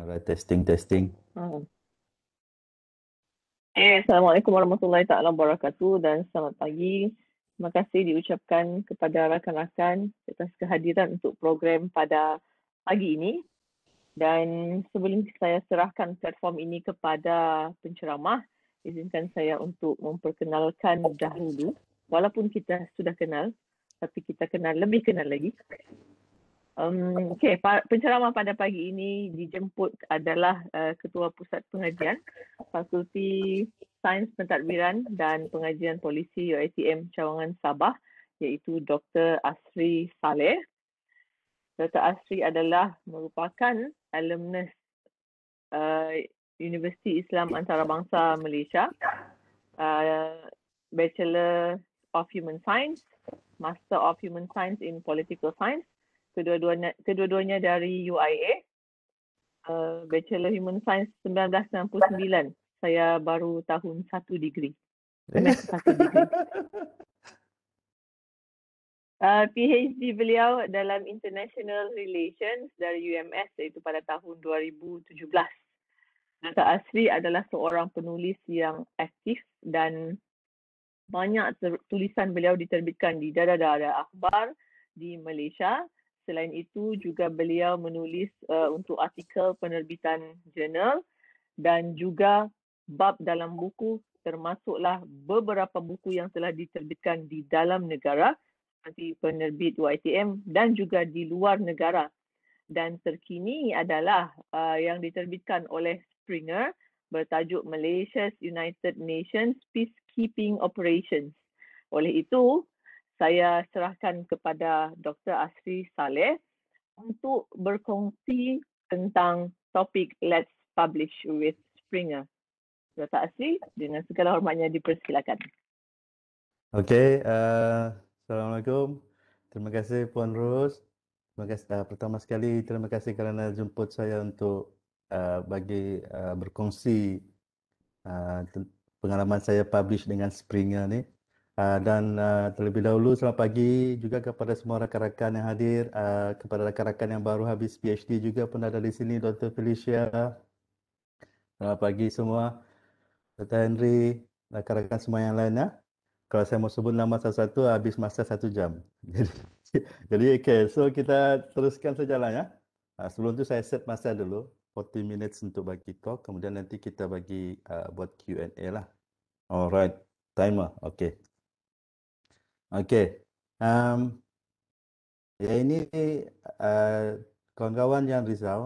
Alright, testing, testing. Hmm. Eh, Assalamualaikum warahmatullahi taala wabarakatuh dan selamat pagi. Terima kasih diucapkan kepada rakan-rakan atas kehadiran untuk program pada pagi ini. Dan sebelum saya serahkan platform ini kepada penceramah, izinkan saya untuk memperkenalkan dahulu. Walaupun kita sudah kenal, tapi kita kenal lebih kenal lagi. Um, okay, penceramah pada pagi ini dijemput adalah uh, Ketua Pusat Pengajian Fakulti Sains Pentadbiran dan Pengajian Polisi UITM Cawangan Sabah iaitu Dr. Asri Saleh. Dr. Asri adalah merupakan alumnus uh, Universiti Islam Antarabangsa Malaysia, uh, Bachelor of Human Science, Master of Human Science in Political Science kedua-duanya kedua-duanya dari UIA. Uh, Bachelor Human Science 1999. Saya baru tahun satu degree. Uh, PhD beliau dalam International Relations dari UMS iaitu pada tahun 2017. Dr. Asri adalah seorang penulis yang aktif dan banyak tulisan beliau diterbitkan di Dada Dada Akhbar di Malaysia Selain itu juga beliau menulis uh, untuk artikel penerbitan jurnal dan juga bab dalam buku termasuklah beberapa buku yang telah diterbitkan di dalam negara nanti penerbit YTM dan juga di luar negara. Dan terkini adalah uh, yang diterbitkan oleh Springer bertajuk Malaysia's United Nations Peacekeeping Operations. Oleh itu, saya serahkan kepada Dr. Asri Saleh untuk berkongsi tentang topik Let's Publish with Springer. Dr. Asri, dengan segala hormatnya dipersilakan. Okay, uh, eh, Assalamualaikum. Terima kasih Puan Rose. Terima kasih, uh, pertama sekali, terima kasih kerana jemput saya untuk uh, bagi uh, berkongsi uh, pengalaman saya publish dengan Springer ni. Ah, dan uh, terlebih dahulu selamat pagi juga kepada semua rakan-rakan yang hadir, uh, kepada rakan-rakan yang baru habis PhD juga pun ada di sini, Dr. Felicia. Selamat pagi semua. Dr. Henry, rakan-rakan semua yang lainnya. Kalau saya mau sebut nama satu-satu, habis masa satu jam. Jadi, okay. So, kita teruskan sejalan ya. Uh, sebelum tu saya set masa dulu. 40 minutes untuk bagi talk. Kemudian nanti kita bagi uh, buat Q&A lah. Alright. Timer. Okay. Okey. Um, ya ini eh, kawan-kawan uh, yang risau,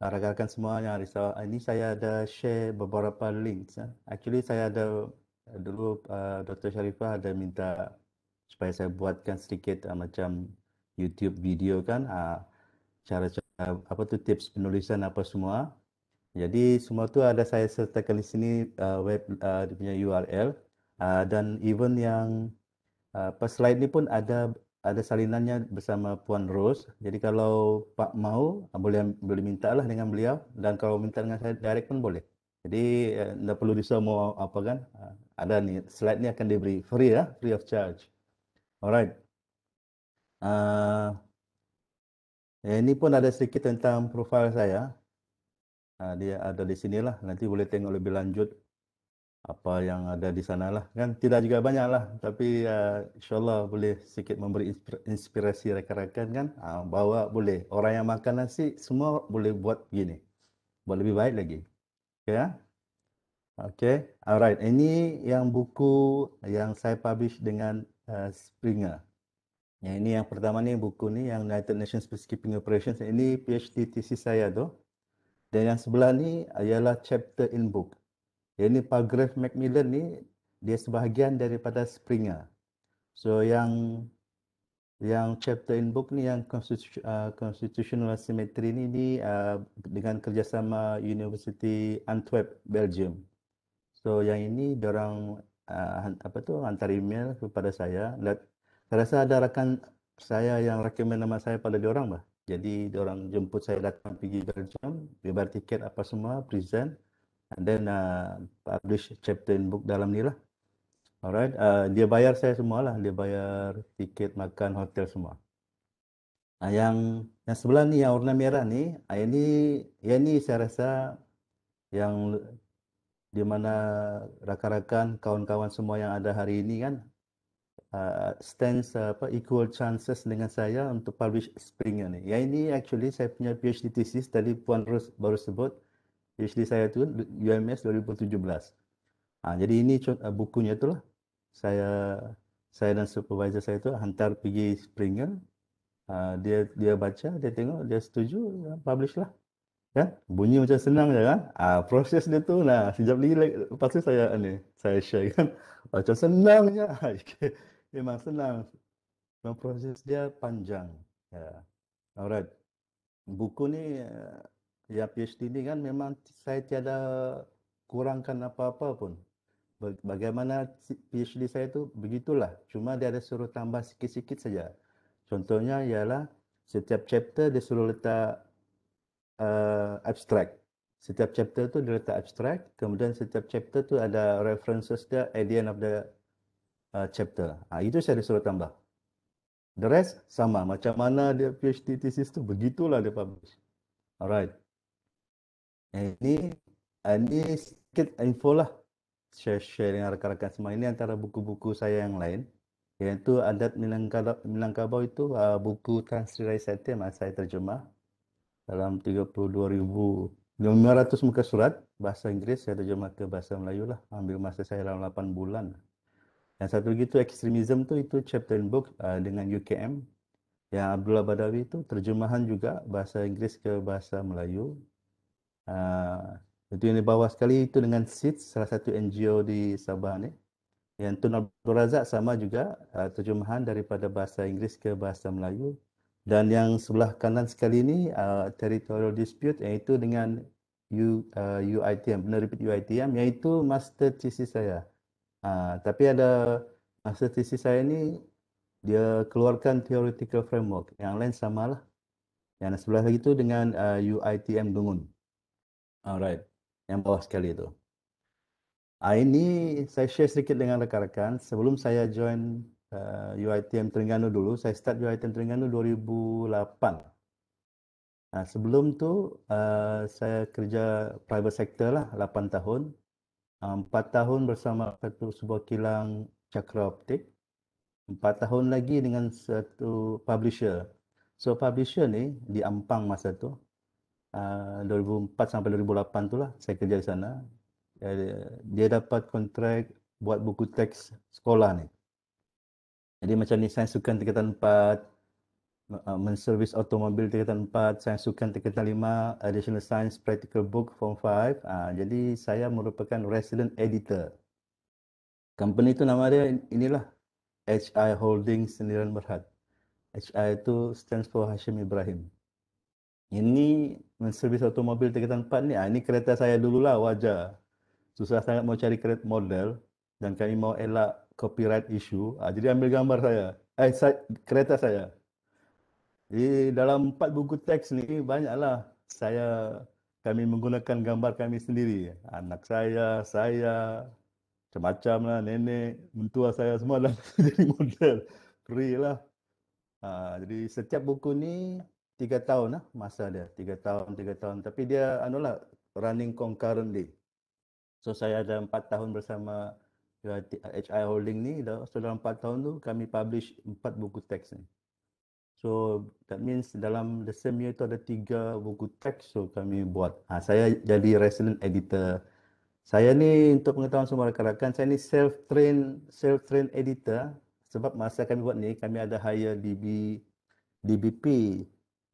eh, rakan-rakan semua yang risau, eh, ini saya ada share beberapa link. Actually saya ada dulu uh, Dr. Sharifah ada minta supaya saya buatkan sedikit uh, macam YouTube video kan ah, cara-cara uh, apa tu tips penulisan apa semua. Jadi semua tu ada saya sertakan di sini uh, web uh, punya URL uh, dan even yang apa ah, uh, slide ni pun ada ada salinannya bersama Puan Rose. Jadi kalau Pak mau ah, boleh boleh minta lah dengan beliau dan kalau minta dengan saya direct pun boleh. Jadi tidak eh, uh, perlu risau mau apa kan? Uh, ada ni slide ni akan diberi free ya, free of charge. Alright. Uh, ini pun ada sedikit tentang profil saya. Uh, dia ada di sinilah. Nanti boleh tengok lebih lanjut apa yang ada di sana lah kan tidak juga banyak lah tapi uh, insyaallah boleh sikit memberi inspirasi rekan-rekan kan uh, bawa boleh orang yang makan nasi semua boleh buat begini buat lebih baik lagi okay, ya okay alright ini yang buku yang saya publish dengan uh, Springer yang ini yang pertama ni buku ni yang United Nations Peacekeeping Operations ini PhD thesis saya tu dan yang sebelah ni ialah chapter in book yang ni Palgrave Macmillan ni dia sebahagian daripada Springer. So yang yang chapter in book ni yang uh, constitutional symmetry ni ni uh, dengan kerjasama University Antwerp Belgium. So yang ini orang uh, apa tu hantar email kepada saya. Lah, saya rasa ada rakan saya yang recommend nama saya pada orang bah. Jadi orang jemput saya datang pergi Belgium, bayar tiket apa semua, present. And then uh, publish chapter in book dalam ni lah. Alright, uh, dia bayar saya semua lah. Dia bayar tiket makan hotel semua. Uh, yang yang sebelah ni yang warna merah ni, uh, ini yang ni saya rasa yang di mana rakan-rakan kawan-kawan semua yang ada hari ini kan uh, stands uh, apa equal chances dengan saya untuk publish spring ni. Ya ini actually saya punya PhD thesis tadi puan Rus baru sebut. PhD saya tu UMS 2017. Ha, jadi ini eh, bukunya tu lah. Saya saya dan supervisor saya tu hantar pergi Springer. Ha, dia dia baca, dia tengok, dia setuju, ya, publish lah. Kan? Bunyi macam senang je kan? Ha, proses dia tu lah. Sejak lagi, lepas tu saya, ini saya share kan. Macam senang je. Ha, Memang senang. Memang proses dia panjang. Ya. Alright. Buku ni eh, Ya, PhD ini kan memang saya tiada kurangkan apa-apa pun. Bagaimana PhD saya tu begitulah. Cuma dia ada suruh tambah sikit-sikit saja. Contohnya ialah setiap chapter dia suruh letak uh, abstract. Setiap chapter tu dia letak abstract. Kemudian setiap chapter tu ada references dia at the end of the uh, chapter. Ha, itu saya ada suruh tambah. The rest sama. Macam mana dia PhD thesis tu, begitulah dia publish. Alright ini eh, ini sedikit info lah share share dengan rakan-rakan semua ini antara buku-buku saya yang lain yaitu adat Minangkabau, Minangkabau itu uh, buku Tansri Rai Sati yang saya terjemah dalam 32,500 muka surat bahasa Inggeris saya terjemah ke bahasa Melayu lah ambil masa saya dalam 8 bulan yang satu lagi itu ekstremisme tu itu chapter in book uh, dengan UKM yang Abdullah Badawi itu terjemahan juga bahasa Inggeris ke bahasa Melayu Ah, itu yang di bawah sekali itu dengan sit salah satu NGO di Sabah ni. Yang Tun Abdul Razak sama juga uh, terjemahan daripada bahasa Inggeris ke bahasa Melayu. Dan yang sebelah kanan sekali ni uh, territorial dispute yang itu dengan U, uh, UITM, benar repeat UITM yang itu master thesis saya. Uh, tapi ada master thesis saya ni dia keluarkan theoretical framework. Yang lain samalah. Yang sebelah lagi tu dengan uh, UITM Dungun. Alright, yang bawah sekali itu. Ah, ini saya share sedikit dengan rekan-rekan. Sebelum saya join uh, eh, UITM Terengganu dulu, saya start UITM Terengganu 2008. Nah, sebelum tu uh, saya kerja private sector lah, 8 tahun. Uh, ah, 4 tahun bersama satu sebuah kilang cakra optik. 4 tahun lagi dengan satu publisher. So publisher ni di Ampang masa tu, 2004 ah, sampai 2008 tu lah saya kerja di sana. dia dapat kontrak buat buku teks sekolah ni. Jadi macam ni saya sukan tingkatan 4 ah, menservis automobil tingkatan 4, Saya sukan tingkatan 5, additional science practical book form 5. Ah, jadi saya merupakan resident editor. Company itu nama dia inilah HI Holdings Sendirian Berhad. HI itu stands for Hashim Ibrahim. Ini ni servis automobil tingkatan tempat ni, ini ah, kereta saya dulu lah wajar. Susah sangat mau cari kereta model dan kami mau elak copyright issue. Ah, jadi ambil gambar saya. Eh, kereta saya. Di dalam empat buku teks ni banyaklah saya kami menggunakan gambar kami sendiri. Anak saya, saya, macam-macam lah, nenek, mentua saya semua dah jadi model. Free lah. Ha, jadi setiap buku ni tiga tahun lah masa dia. Tiga tahun, tiga tahun. Tapi dia anulah running concurrently. So saya ada empat tahun bersama HI Holding ni. So dalam empat tahun tu kami publish empat buku teks ni. So that means dalam the same year tu ada tiga buku teks so kami buat. Ha, saya jadi resident editor. Saya ni untuk pengetahuan semua rakan-rakan, saya ni self train self train editor sebab masa kami buat ni kami ada hire DB, DBP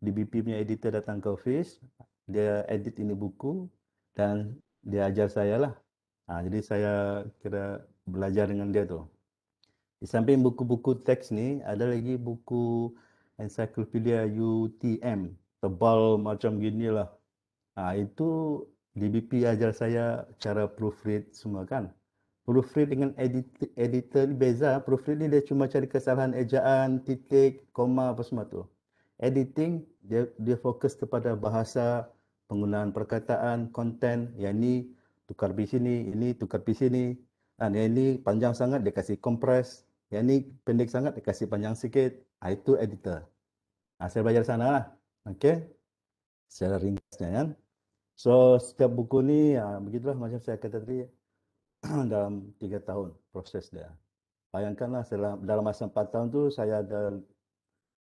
DBP punya editor datang ke office, dia edit ini buku dan dia ajar saya lah. Ha, jadi saya kira belajar dengan dia tu. Di samping buku-buku teks ni, ada lagi buku Encyclopedia UTM. Tebal macam gini lah. Ha, itu DBP ajar saya cara proofread semua kan. Proofread dengan edit, editor ni beza. Proofread ni dia cuma cari kesalahan ejaan, titik, koma apa semua tu editing dia dia fokus kepada bahasa penggunaan perkataan konten yang ini tukar di sini ini tukar di sini dan ha, yang ini panjang sangat dia kasih kompres yang ini pendek sangat dia kasih panjang sikit ha, itu editor ha, saya belajar sana lah okay secara ringkasnya kan so setiap buku ni ha, begitulah macam saya kata tadi dalam tiga tahun proses dia bayangkanlah dalam dalam masa empat tahun tu saya ada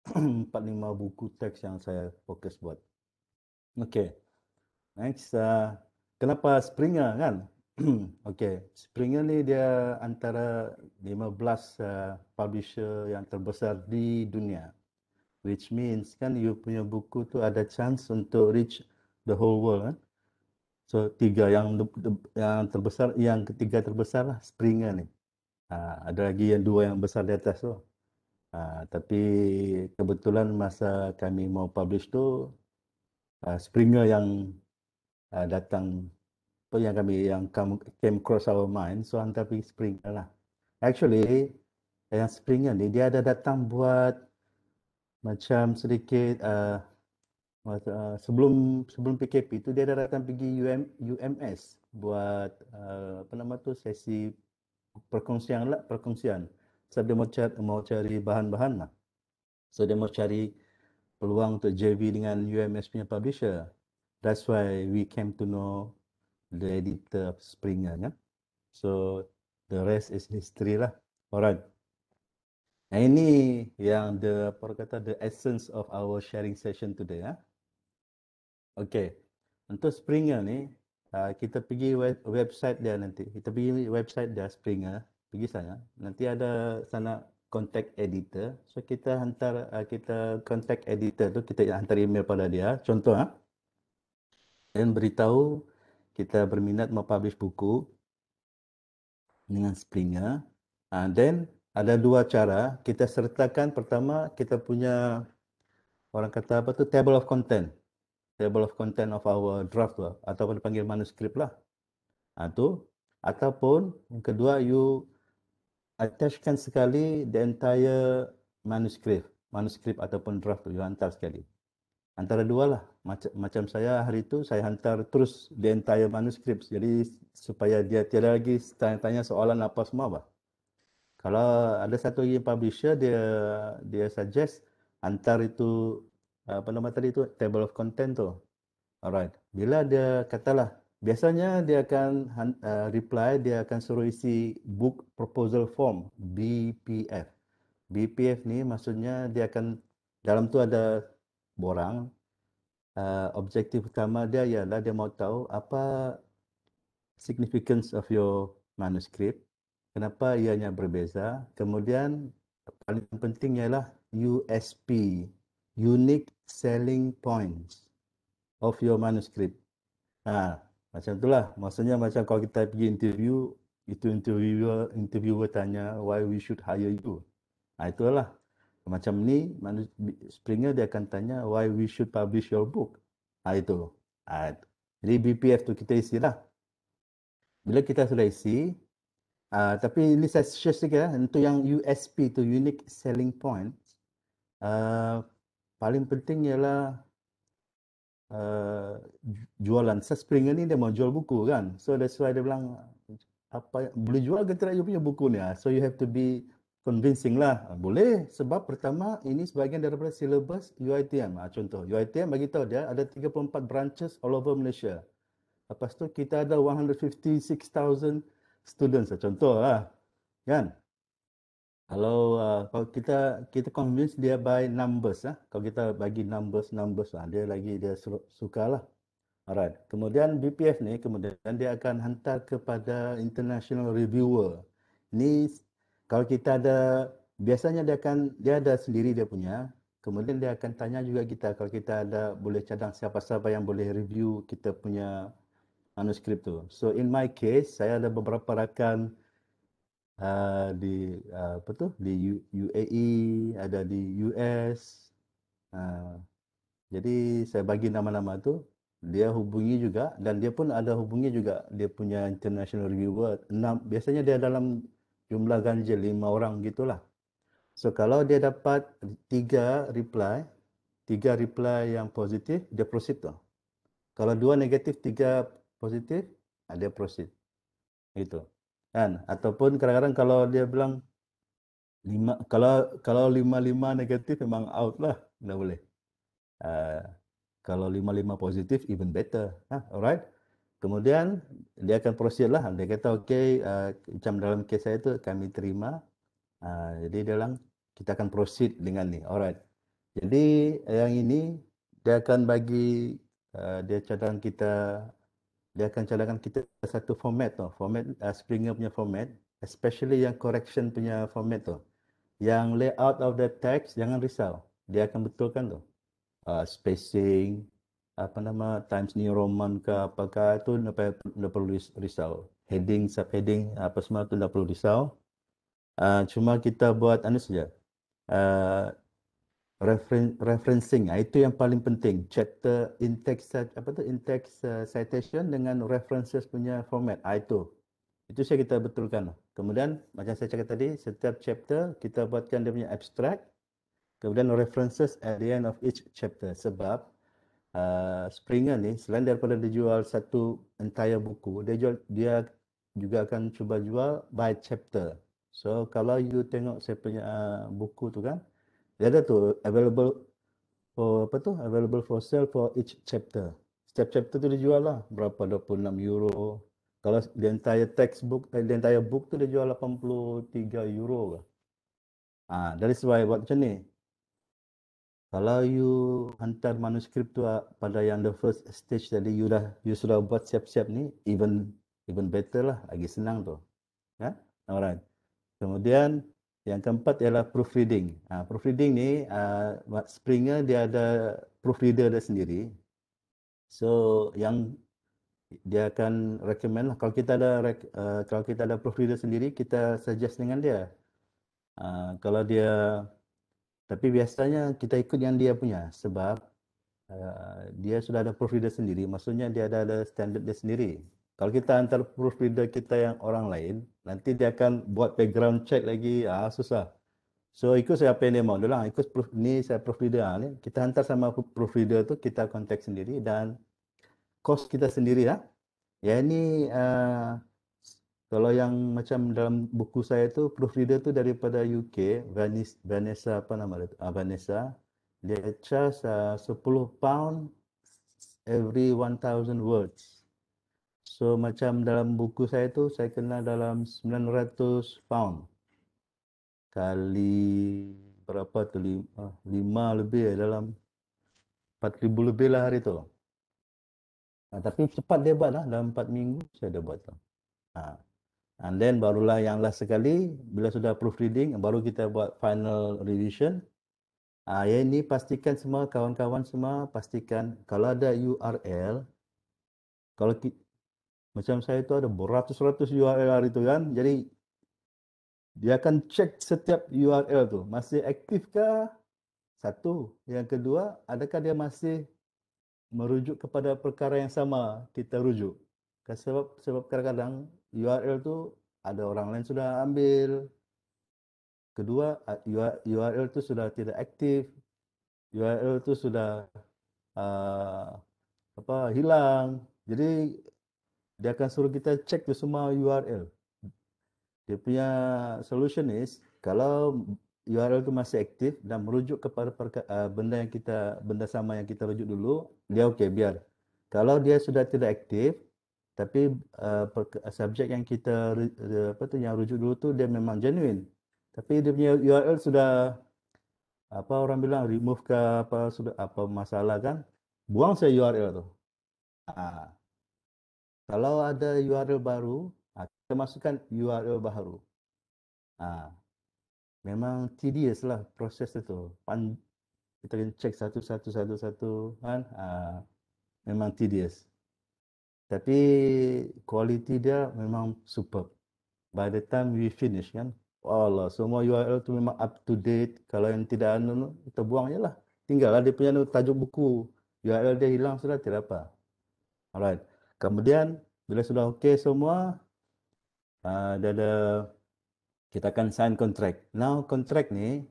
empat lima buku teks yang saya fokus buat. Okay, next. Uh, kenapa Springer kan? okay, Springer ni dia antara 15 uh, publisher yang terbesar di dunia. Which means kan you punya buku tu ada chance untuk reach the whole world kan? So tiga yang yang terbesar, yang ketiga terbesar lah Springer ni. Uh, ada lagi yang dua yang besar di atas tu. So. Uh, tapi kebetulan masa kami mau publish tu uh, ah, Springer yang uh, datang apa yang kami yang come, came cross our mind so hantar pergi Springer lah. Actually yang Springer ni dia ada datang buat macam sedikit uh, uh, sebelum sebelum PKP tu dia ada datang pergi UM, UMS buat uh, apa nama tu sesi perkongsian lah perkongsian. So dia mau cari, mau cari bahan-bahan lah. So dia mau cari peluang untuk JV dengan UMS punya publisher. That's why we came to know the editor of Springer. Yeah? So the rest is history lah. Alright. Nah, ini yang the perkata the essence of our sharing session today. Ya. Okay, untuk Springer ni, ah, kita pergi website dia nanti. Kita pergi website dia Springer pergi sana nanti ada sana contact editor so kita hantar uh, kita contact editor tu kita hantar email pada dia contoh ah ha? dan beritahu kita berminat mau publish buku dengan Springer uh, then ada dua cara kita sertakan pertama kita punya orang kata apa tu table of content table of content of our draft tu ataupun dipanggil manuskrip lah uh, tu ataupun yang kedua you attachkan sekali the entire manuscript, manuskrip ataupun draft tu, hantar sekali. Antara dua lah. Macam, macam saya hari tu saya hantar terus the entire manuskrip. Jadi, supaya dia tiada lagi tanya-tanya soalan apa semua apa. Kalau ada satu lagi publisher, dia dia suggest hantar itu, apa nama tadi itu, table of content tu. Alright. Bila dia katalah, biasanya dia akan uh, reply dia akan suruh isi book proposal form BPF BPF ni maksudnya dia akan dalam tu ada borang uh, objektif utama dia ialah dia mau tahu apa significance of your manuscript kenapa ianya berbeza kemudian paling penting ialah USP unique selling points of your manuscript Ah. uh, macam tu lah. Maksudnya macam kalau kita pergi interview, itu interviewer, interviewer tanya why we should hire you. Nah, ha, itulah. Macam ni, Springer dia akan tanya why we should publish your book. Nah, ha, itu. Nah, ha, itu. Jadi BPF tu kita isi lah. Bila kita sudah isi, uh, tapi ini saya share sikit lah. Untuk yang USP tu, Unique Selling Point, uh, paling penting ialah Eh, jualan Springer ni dia mau jual buku kan so that's why dia bilang apa boleh jual ke tidak you punya buku ni ah, so you have to be convincing lah ah, boleh sebab pertama ini sebahagian daripada syllabus UITM ah, contoh UITM bagi tahu dia ada 34 branches all over Malaysia lepas tu kita ada 156,000 students contoh lah kan kalau uh, kalau kita kita convince dia by numbers lah. Kalau kita bagi numbers numbers lah, dia lagi dia suka lah. Alright. Kemudian BPF ni kemudian dia akan hantar kepada international reviewer. Ni kalau kita ada biasanya dia akan dia ada sendiri dia punya. Kemudian dia akan tanya juga kita kalau kita ada boleh cadang siapa-siapa yang boleh review kita punya manuskrip tu. So in my case saya ada beberapa rakan uh, di uh, apa tu di UAE ada di US uh, ah, jadi saya bagi nama-nama tu dia hubungi juga dan dia pun ada hubungi juga dia punya international reward enam biasanya dia dalam jumlah ganjil lima orang gitulah so kalau dia dapat tiga reply tiga reply yang positif dia proceed tu kalau dua negatif tiga positif dia proceed itu kan ataupun kadang-kadang kalau dia bilang lima kalau kalau lima lima negatif memang out lah tidak boleh uh, kalau lima lima positif even better huh? Ha? alright kemudian dia akan proceed lah dia kata okay uh, macam dalam kes saya itu kami terima uh, jadi dia bilang kita akan proceed dengan ni alright jadi yang ini dia akan bagi uh, dia cadang kita dia akan calonkan kita satu format tu format uh, Springer punya format especially yang correction punya format tu yang layout of the text jangan risau dia akan betulkan tu uh, spacing apa nama Times New Roman ke apa ke tu, tidak perlu risau heading sub heading apa semua tu tidak perlu risau uh, cuma kita buat anu saja uh, referen- referencing ah, itu yang paling penting chapter in text apa tu in text uh, citation dengan references punya format ah, itu itu saya kita betulkan lah. kemudian macam saya cakap tadi setiap chapter kita buatkan dia punya abstract kemudian references at the end of each chapter sebab uh, Springer ni selain daripada dia jual satu entire buku dia jual dia juga akan cuba jual by chapter so kalau you tengok saya punya uh, buku tu kan ada tu available for apa tu available for sale for each chapter setiap chapter tu dijual lah berapa 26 euro kalau the entire textbook the eh, entire book tu dia jual 83 euro ke ah dari that buat macam ni kalau you hantar manuskrip tu ah, pada yang the first stage tadi you dah you sudah buat siap-siap ni even even better lah lagi senang tu ya yeah? alright kemudian yang keempat ialah proofreading. Ha, proofreading ni uh, Springer dia ada proofreader dia sendiri. So yang dia akan recommend lah. Kalau kita ada uh, kalau kita ada proofreader sendiri, kita suggest dengan dia. Uh, kalau dia tapi biasanya kita ikut yang dia punya sebab uh, dia sudah ada proofreader sendiri. Maksudnya dia ada, ada standard dia sendiri. Kalau kita hantar proofreader kita yang orang lain, nanti dia akan buat background check lagi, ah susah. So ikut saya apa yang dia mahu dulu lah. Ikut proof, ni saya proofreader ah, ni. Kita hantar sama proofreader tu, kita contact sendiri dan cost kita sendiri lah. Ya ni uh, ah, kalau yang macam dalam buku saya tu, proofreader tu daripada UK, Vanessa, apa nama dia Ah, Vanessa. Dia charge ah, uh, 10 pound every 1000 words. So macam dalam buku saya tu saya kena dalam 900 pound. Kali berapa tu lima ah, lima lebih ya dalam 4000 lebih lah hari tu. Ha, tapi cepat dia buat lah dalam 4 minggu saya dah buat tu. Ha. And then barulah yang last sekali bila sudah proof reading baru kita buat final revision. Ha, yang ini pastikan semua kawan-kawan semua pastikan kalau ada URL kalau macam saya tu ada beratus-ratus URL hari tu kan. Jadi dia akan cek setiap URL tu. Masih aktif ke? Satu. Yang kedua, adakah dia masih merujuk kepada perkara yang sama kita rujuk? Kan sebab, sebab kadang-kadang URL tu ada orang lain sudah ambil. Kedua, URL tu sudah tidak aktif. URL tu sudah uh, apa hilang. Jadi dia akan suruh kita check tu semua URL. Dia punya solution is kalau URL tu masih aktif dan merujuk kepada perka- uh, benda yang kita benda sama yang kita rujuk dulu, dia okey biar. Kalau dia sudah tidak aktif tapi uh, subjek yang kita re- apa tu yang rujuk dulu tu dia memang genuine. Tapi dia punya URL sudah apa orang bilang remove ke apa sudah apa masalah kan? Buang saja URL tu. Ah. Uh. Kalau ada URL baru, ah, kita masukkan URL baru. Ha, memang tedious lah proses itu. Pan, kita kena check satu-satu-satu-satu kan. Ha, memang tedious. Tapi kualiti dia memang superb. By the time we finish kan. Allah, semua URL tu memang up to date. Kalau yang tidak ada, kita buang je lah. Tinggallah dia punya tajuk buku. URL dia hilang sudah, tidak apa. Alright. Kemudian bila sudah okey semua uh, ada kita akan sign contract. Now contract ni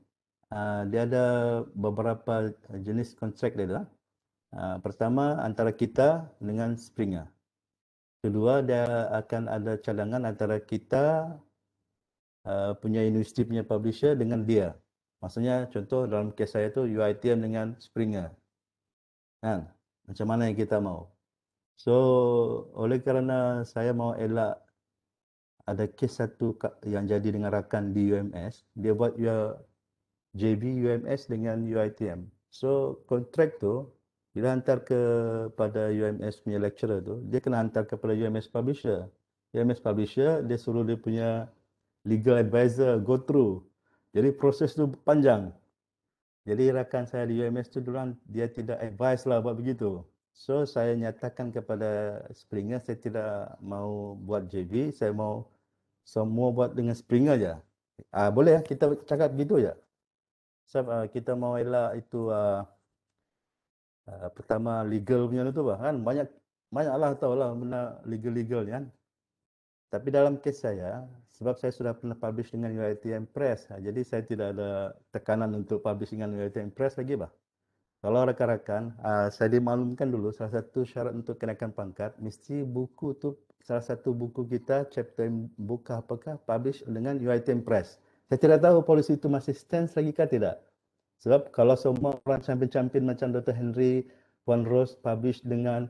uh, dia ada beberapa jenis contract dia lah. Uh, pertama antara kita dengan Springer. Kedua dia akan ada cadangan antara kita uh, punya industri punya publisher dengan dia. Maksudnya contoh dalam kes saya tu UITM dengan Springer. Kan? Macam mana yang kita mau? So oleh kerana saya mau elak ada kes satu yang jadi dengan rakan di UMS, dia buat ya JB UMS dengan UiTM. So kontrak tu bila hantar kepada UMS punya lecturer tu, dia kena hantar kepada UMS publisher. UMS publisher dia suruh dia punya legal advisor go through. Jadi proses tu panjang. Jadi rakan saya di UMS tu dulu dia tidak advise lah buat begitu. So saya nyatakan kepada Springer saya tidak mau buat JV, saya mau semua buat dengan Springer je. Ah uh, boleh ya, kita cakap begitu je. Sebab so, uh, kita mau elak itu uh, uh, pertama legal punya tu bah kan banyak banyaklah tahu lah mana legal legal kan. Tapi dalam kes saya sebab saya sudah pernah publish dengan UITM Press, jadi saya tidak ada tekanan untuk publish dengan UITM Press lagi bah. Kalau rekan-rekan, uh, saya dimaklumkan dulu salah satu syarat untuk kenaikan pangkat mesti buku tu salah satu buku kita chapter buka apakah publish dengan UiTM Press. Saya tidak tahu polisi itu masih stand lagi ke tidak. Sebab kalau semua orang campin-campin macam Dr. Henry, Juan Rose publish dengan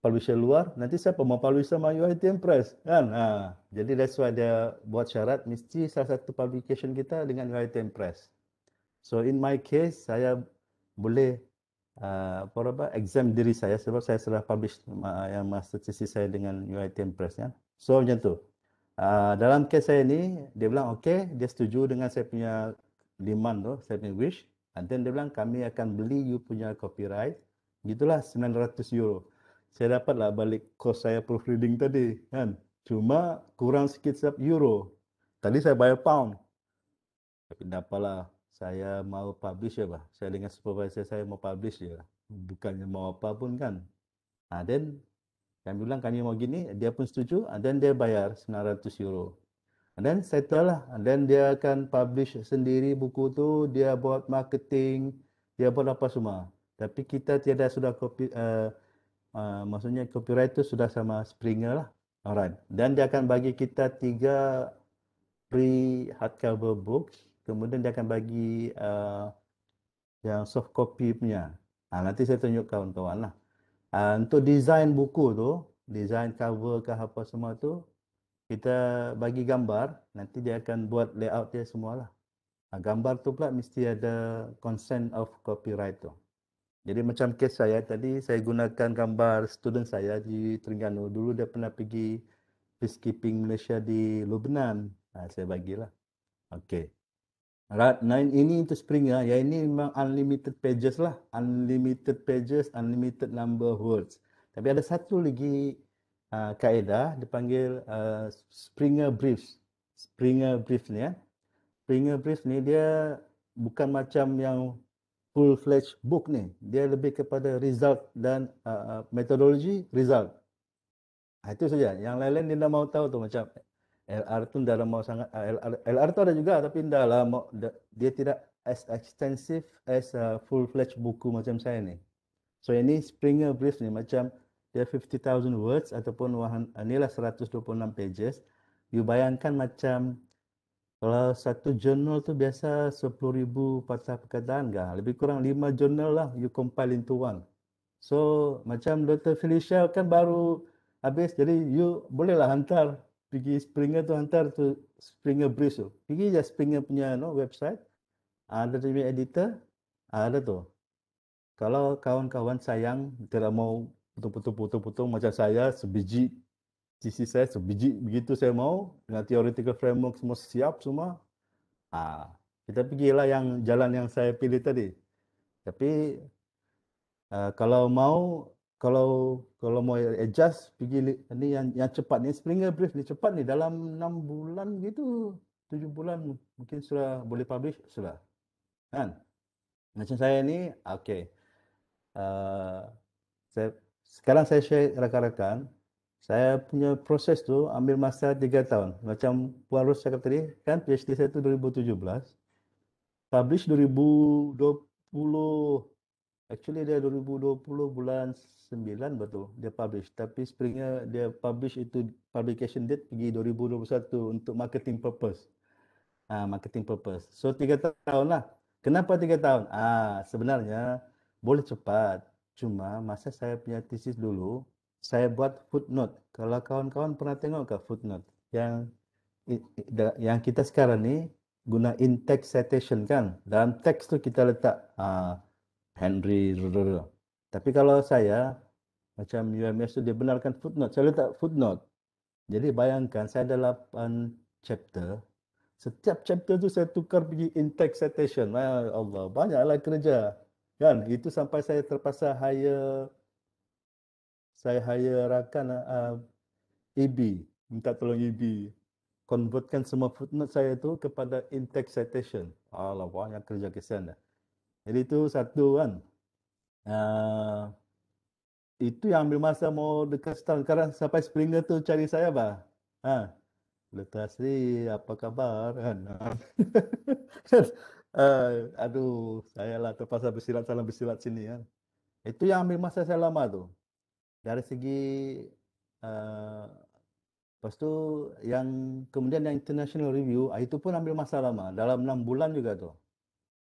publisher luar, nanti siapa mau publish sama UiTM Press? Kan? Ha. Jadi that's why dia buat syarat mesti salah satu publication kita dengan UiTM Press. So in my case, saya boleh uh, apa exam diri saya sebab saya sudah publish uh, yang master thesis saya dengan UiTM Press ya. So macam tu. Uh, dalam kes saya ni dia bilang okey, dia setuju dengan saya punya demand tu, saya punya wish. And then dia bilang kami akan beli you punya copyright. Gitulah 900 euro. Saya dapatlah balik kos saya proofreading tadi kan. Cuma kurang sikit sebab euro. Tadi saya bayar pound. Tapi dapatlah saya mau publish ya bah. Saya dengan supervisor saya mau publish ya, Bukannya mau apa pun kan. Ha, then, kami bilang kami mau gini, dia pun setuju. Ah, then dia bayar 900 euro. And ah, then tahu lah. And then dia akan publish sendiri buku tu. Dia buat marketing. Dia buat apa semua. Tapi kita tiada sudah copy, uh, uh, maksudnya copyright tu sudah sama Springer lah. Alright. Dan dia akan bagi kita tiga free hardcover books kemudian dia akan bagi uh, yang soft copy punya ha, nanti saya tunjuk kawan-kawan lah uh, untuk design buku tu design cover ke apa semua tu kita bagi gambar nanti dia akan buat layout dia semualah ha, gambar tu pula mesti ada consent of copyright tu jadi macam kes saya tadi saya gunakan gambar student saya di Terengganu dulu dia pernah pergi peacekeeping Malaysia di Lubnan ha, saya bagilah okey RAT nine ini untuk Springer, ah. yang ini memang unlimited pages lah. Unlimited pages, unlimited number of words. Tapi ada satu lagi uh, kaedah, dipanggil uh, ah, Springer Briefs. Springer Briefs ni ya. Springer Briefs ni dia bukan macam yang full-fledged book ni. Dia lebih kepada result dan uh, methodology result. Itu saja. Yang lain-lain dia dah mahu tahu tu macam LR tu dah lama sangat ah, LR, LR tu ada juga tapi dah lama dia tidak as extensive as a ah, full fledged buku macam saya ni. So ini Springer Brief ni macam dia 50,000 words ataupun wahan, inilah ah, 126 pages. You bayangkan macam kalau satu jurnal tu biasa 10,000 pasal perkataan kah? Lebih kurang 5 jurnal lah you compile into one. So macam Dr. Felicia kan baru habis jadi you bolehlah hantar pergi Springer tu hantar tu Springer Breeze tu. Pergi je Springer punya no, website. Ada tu punya editor. Ada tu. Kalau kawan-kawan sayang tidak mau putus-putus-putus-putus macam saya sebiji CC saya sebiji begitu saya mau dengan theoretical framework semua siap semua. Ah, kita pergilah yang jalan yang saya pilih tadi. Tapi uh, kalau mau kalau kalau mau adjust pergi ni yang yang cepat ni Springer Brief ni cepat ni dalam 6 bulan gitu 7 bulan mungkin sudah boleh publish sudah kan macam saya ni okey uh, eh, saya sekarang saya share rakan-rakan saya punya proses tu ambil masa 3 tahun macam Puan Ros cakap tadi kan PhD saya tu 2017 publish 2020 Actually dia 2020 bulan 9 betul dia publish tapi springnya dia publish itu publication date pergi 2021 untuk marketing purpose. Ah uh, marketing purpose. So 3 tahun lah. Kenapa 3 tahun? Ah uh, sebenarnya boleh cepat cuma masa saya punya thesis dulu saya buat footnote. Kalau kawan-kawan pernah tengok ke footnote yang yang kita sekarang ni guna in-text citation kan. Dalam teks tu kita letak uh, Henry. Rrrr. Tapi kalau saya macam UMS tu dia benarkan footnote. Saya letak footnote. Jadi bayangkan saya ada 8 chapter. Setiap chapter tu saya tukar pergi in-text citation. Ya Allah, banyaklah kerja. Kan? Itu sampai saya terpaksa hire saya hire rakan uh, EB. Minta tolong EB. Convertkan semua footnote saya tu kepada in-text citation. Allah, banyak kerja kesian dah. Jadi itu satu kan. Uh, itu yang ambil masa mau dekat setahun. Sekarang sampai spring tu cari saya apa? Ha? Letak Sri, apa khabar? Kan? uh, aduh, saya lah terpaksa bersilat salam bersilat sini. Kan? Itu yang ambil masa saya lama tu. Dari segi... Uh, lepas tu yang kemudian yang international review, itu pun ambil masa lama. Dalam enam bulan juga tu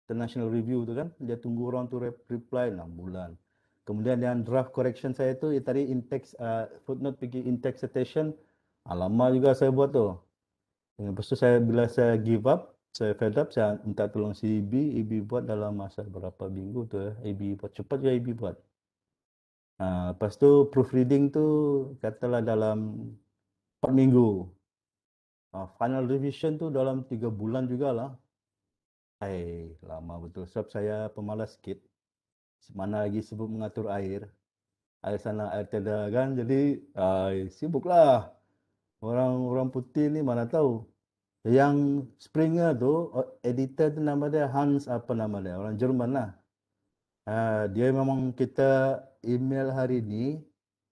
international review tu kan dia tunggu orang tu reply 6 bulan kemudian dengan draft correction saya tu ya tadi in text uh, footnote pergi in text citation lama juga saya buat tu dan lepas tu saya bila saya give up saya fed up saya minta tolong si EB EB buat dalam masa berapa minggu tu ya eh, EB buat cepat juga EB buat uh, lepas tu proofreading tu katalah dalam 4 minggu uh, final revision tu dalam 3 bulan jugalah Hai, lama betul. Sebab saya pemalas sikit. Mana lagi sibuk mengatur air. Air sana, air tiada kan. Jadi, uh, sibuklah. Orang-orang putih ni mana tahu. Yang Springer tu, editor tu nama dia Hans apa nama dia. Orang Jerman lah. Uh, dia memang kita email hari ni.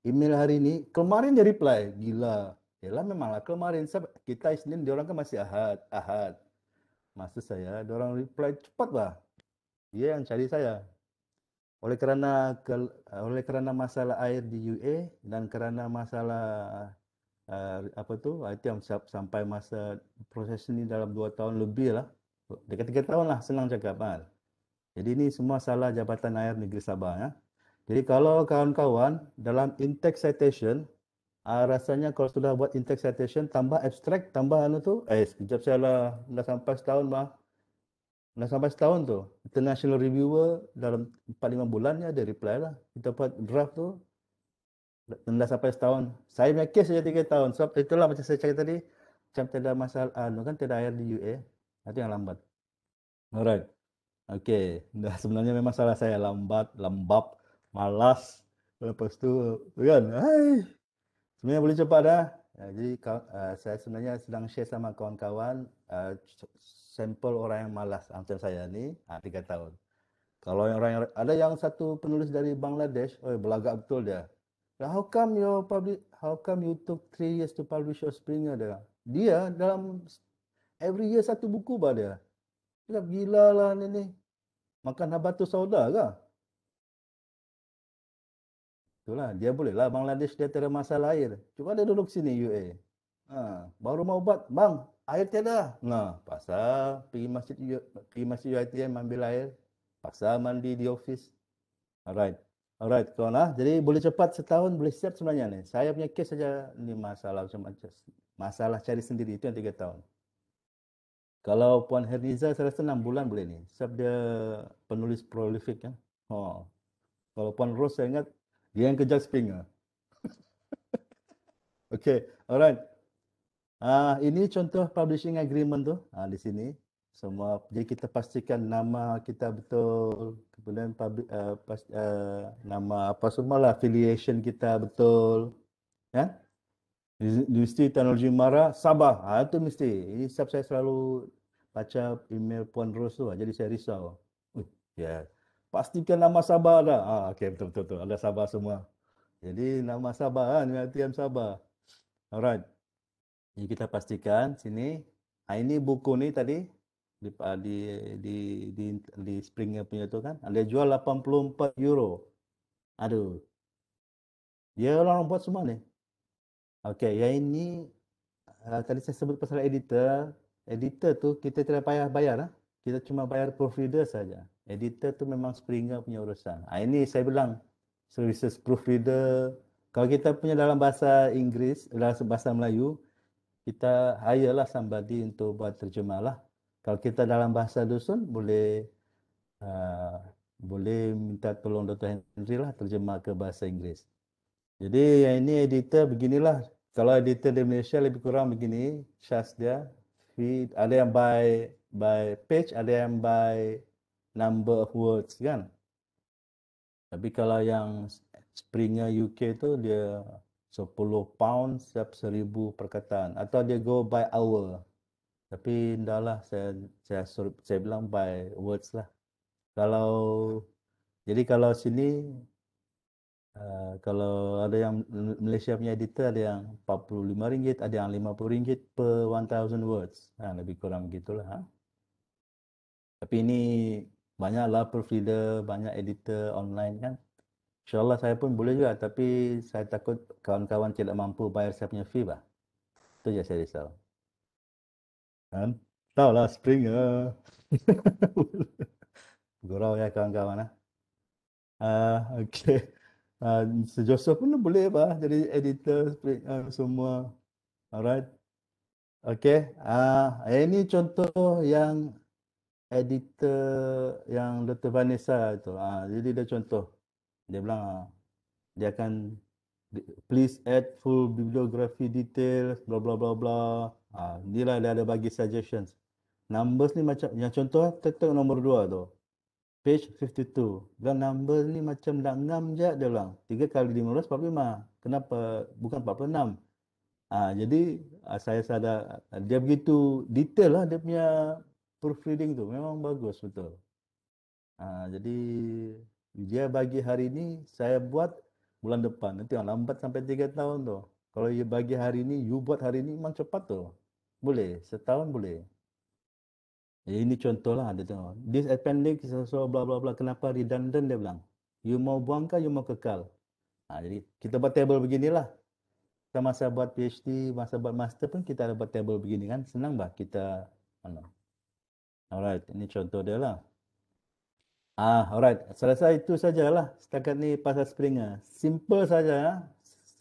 Email hari ni, kemarin dia reply. Gila. Yalah memanglah kemarin. Sebab kita Isnin, dia orang kan masih ahad. Ahad masa saya, dia orang reply cepatlah. Dia yang cari saya. Oleh kerana oleh kerana masalah air di UA dan kerana masalah uh, apa tu, itu yang sampai masa proses ini dalam dua tahun lebih lah. Dekat tiga tahun lah, senang cakap. Kan? Jadi ini semua salah Jabatan Air Negeri Sabah. Ya. Jadi kalau kawan-kawan dalam intake citation, Uh, rasanya kalau sudah buat index citation, tambah abstract, tambah anu tu. Eh, sekejap saya lah. Dah sampai setahun mah. Dah sampai setahun tu. International reviewer dalam 4-5 bulan ni ada reply lah. Kita buat draft tu. Dah sampai setahun. Saya punya case saja 3 tahun. Sebab so, itulah macam saya cakap tadi. Macam tiada masalah. Anu kan tiada air di UA. Itu yang lambat. Alright. Okay. Dah sebenarnya memang salah saya. Lambat, lambap, malas. Lepas tu, kan? Hai, Sebenarnya boleh cepat dah. Eh, jadi eh, saya sebenarnya sedang share sama kawan-kawan eh, sampel orang yang malas ah, macam saya ni, ah, tiga tahun. Kalau orang yang, ada yang satu penulis dari Bangladesh, oh, belagak betul dia. Lah, how come you public? How come you took three years to publish your Springer? Dia, dia dalam every year satu buku bah dia. Dia gila lah ni ni. Makan habatus sauda kah? Itulah, dia boleh lah Bangladesh dia ada masalah air. Cuba dia duduk sini UA. Ha, baru mau ubat, bang, air tiada. Nah, pasal pergi masjid pergi masjid UITM ambil air. Pasal mandi di office. Alright. Alright, kawan lah. Jadi boleh cepat setahun, boleh siap sebenarnya ni. Saya punya case saja ni masalah macam macam. Masalah cari sendiri itu yang tiga tahun. Kalau Puan Herniza saya rasa enam bulan boleh ni. Sebab dia penulis prolific kan. Ya? Oh. Kalau Puan Rose saya ingat dia yang kejar lah. okay, alright. Ah, uh, ini contoh publishing agreement tu uh, di sini. Semua jadi kita pastikan nama kita betul, kemudian public, uh, ah, pas, uh, nama apa semua lah affiliation kita betul. Ya? Universiti Teknologi Mara Sabah. Ah, uh, itu mesti. Ini sebab saya selalu baca email Puan Rose Jadi saya risau. Uh, yeah pastikan nama sabar dah. Ha, ah, okay, betul-betul. Ada sabar semua. Jadi, nama sabar kan. Ha? Nanti yang sabar. Alright. Jadi, kita pastikan sini. Ha, ini buku ni tadi. Di, ah, di, di, di, di Springer punya tu kan. Dia jual 84 euro. Aduh. Dia orang buat semua ni. Okay, yang ini. Uh, tadi saya sebut pasal editor. Editor tu kita tidak payah bayar lah. Kita cuma bayar proofreader saja editor tu memang Springer punya urusan. Ha, ini saya bilang services proofreader. Kalau kita punya dalam bahasa Inggeris, dalam bahasa Melayu, kita hire lah somebody untuk buat terjemah lah. Kalau kita dalam bahasa dusun, boleh uh, boleh minta tolong Dr. Henry lah terjemah ke bahasa Inggeris. Jadi yang ini editor beginilah. Kalau editor di Malaysia lebih kurang begini, charge dia. Feed, ada yang by by page, ada yang by number of words kan. Tapi kalau yang Springer UK tu dia 10 pound setiap 1000 perkataan atau dia go by hour. Tapi indahlah saya saya saya bilang by words lah. Kalau jadi kalau sini uh, kalau ada yang Malaysia punya editor ada yang 45 ringgit, ada yang 50 ringgit per 1000 words. Ha, lebih kurang gitulah. Ha? Tapi ini banyak banyaklah proofreader, banyak editor online kan. InsyaAllah saya pun boleh juga tapi saya takut kawan-kawan tidak mampu bayar saya punya fee lah. Itu je saya risau. Kan? Tahu lah spring ya. Gurau ya kawan-kawan lah. Uh, ah, okay. Uh, ah, Sir Joseph pun boleh lah jadi editor spring, uh, semua. Alright. Okay. Uh, eh, ini contoh yang editor yang Dr. Vanessa tu. Ha, jadi dia contoh. Dia bilang, ha, dia akan please add full bibliography details, bla bla bla bla. Ha, inilah dia ada bagi suggestions. Numbers ni macam, yang contoh, ha, tetap nombor dua tu. Page 52. Dan number ni macam dah enam je dia bilang. Tiga kali lima belas, empat lima. Kenapa? Bukan empat puluh enam. Ha, jadi, saya sadar, dia begitu detail lah dia punya proofreading tu memang bagus betul. Ha, jadi dia bagi hari ini saya buat bulan depan nanti orang lambat sampai tiga tahun tu. Kalau dia bagi hari ini, you buat hari ini memang cepat tu. Boleh setahun boleh. Eh, ini contohlah dia tengok. This appendix is so bla bla bla kenapa redundant dia bilang. You mau buang ke you mau kekal? Ha, jadi kita buat table beginilah. Kita masa buat PhD, masa buat master pun kita ada buat table begini kan. Senang bah kita ano. Alright, ini contoh dia lah. Ah, alright. Saya rasa itu sajalah setakat ni pasal Springer. Ah. Simple saja.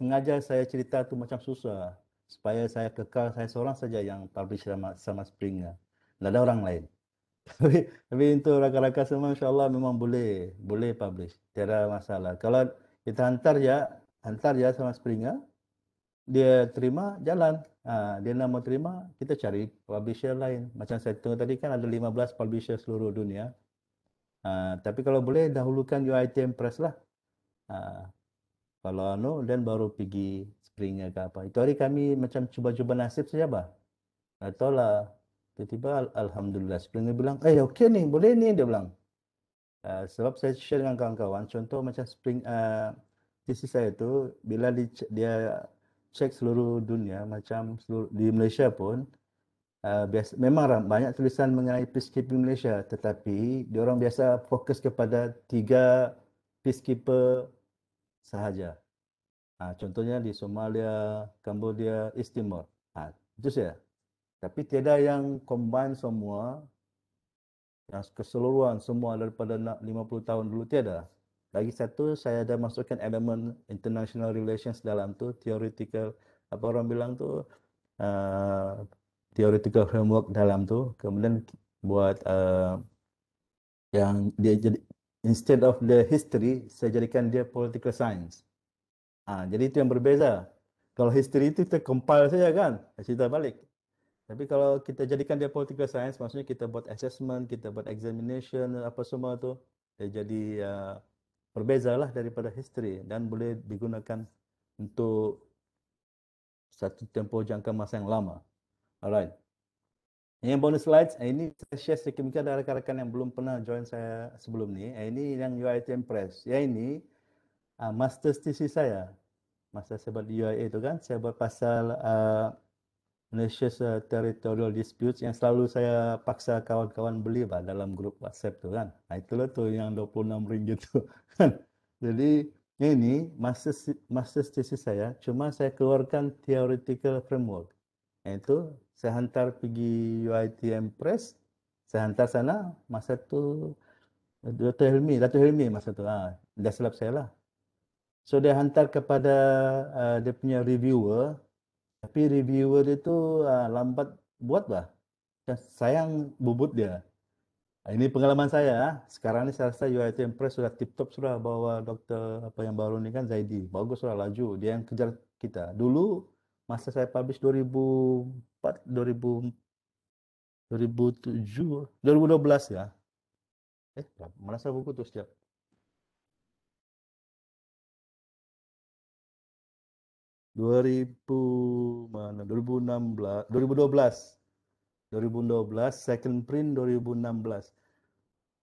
Sengaja saya cerita tu macam susah. Supaya saya kekal saya seorang saja yang publish sama, sama Springer. Ah. Tidak ada orang lain. tapi, tapi untuk rakan-rakan semua insyaAllah memang boleh. Boleh publish. Tiada masalah. Kalau kita hantar ya, hantar ya sama Springer. Ah dia terima jalan ha, dia nak mau terima kita cari publisher lain macam saya tengok tadi kan ada 15 publisher seluruh dunia ha, tapi kalau boleh dahulukan UITM Press lah ha, kalau anu dan baru pergi springnya ke apa itu hari kami macam cuba-cuba nasib saja bah atau lah tiba-tiba Alhamdulillah springnya bilang eh okey ni boleh ni dia bilang ha, sebab saya share dengan kawan-kawan contoh macam Spring uh, ah, sisi saya tu bila dia cek seluruh dunia macam seluruh, di Malaysia pun uh, biasa, memang ram, banyak tulisan mengenai peacekeeping Malaysia tetapi diorang biasa fokus kepada tiga peacekeeper sahaja. Ha, contohnya di Somalia, Cambodia, East Timor. Ha, itu saja. Tapi tiada yang combine semua yang keseluruhan semua daripada 50 tahun dulu tiada. Lagi satu, saya ada masukkan elemen international relations dalam tu, theoretical, apa orang bilang tu, uh, theoretical framework dalam tu. Kemudian buat uh, yang dia jadi, instead of the history, saya jadikan dia political science. Ha, jadi itu yang berbeza. Kalau history itu kita compile saja kan, kita balik. Tapi kalau kita jadikan dia political science, maksudnya kita buat assessment, kita buat examination, apa semua tu, dia jadi uh, berbezalah daripada history dan boleh digunakan untuk satu tempoh jangka masa yang lama. Alright. Yang bonus slides, eh, ini saya share sedikit mungkin ada rakan-rakan yang belum pernah join saya sebelum ni. Eh, ini yang UITM Press. Yang ini uh, master thesis saya. Masa saya buat di UIA tu kan, saya buat pasal uh, Malaysia's uh, territorial disputes yang selalu saya paksa kawan-kawan beli bah, dalam grup WhatsApp tu kan. Nah, itulah tu yang 26 ringgit tu. Kan. Jadi ini masa master thesis saya cuma saya keluarkan theoretical framework. Itu saya hantar pergi UiTM Press, saya hantar sana masa tu Dr. Helmi, Dr. Helmi masa tu. Ha, dah silap saya lah. So dia hantar kepada uh, dia punya reviewer, tapi reviewer itu uh, lambat buat bah ya, sayang bubut dia nah, ini pengalaman saya ah. sekarang ini saya rasa UITM Press sudah tip top sudah bawa dokter apa yang baru ini kan Zaidi bagus sudah laju dia yang kejar kita dulu masa saya publish 2004 2000 2007 2012 ya eh merasa buku tuh setiap 2000 mana 2016 2012 2012 second print 2016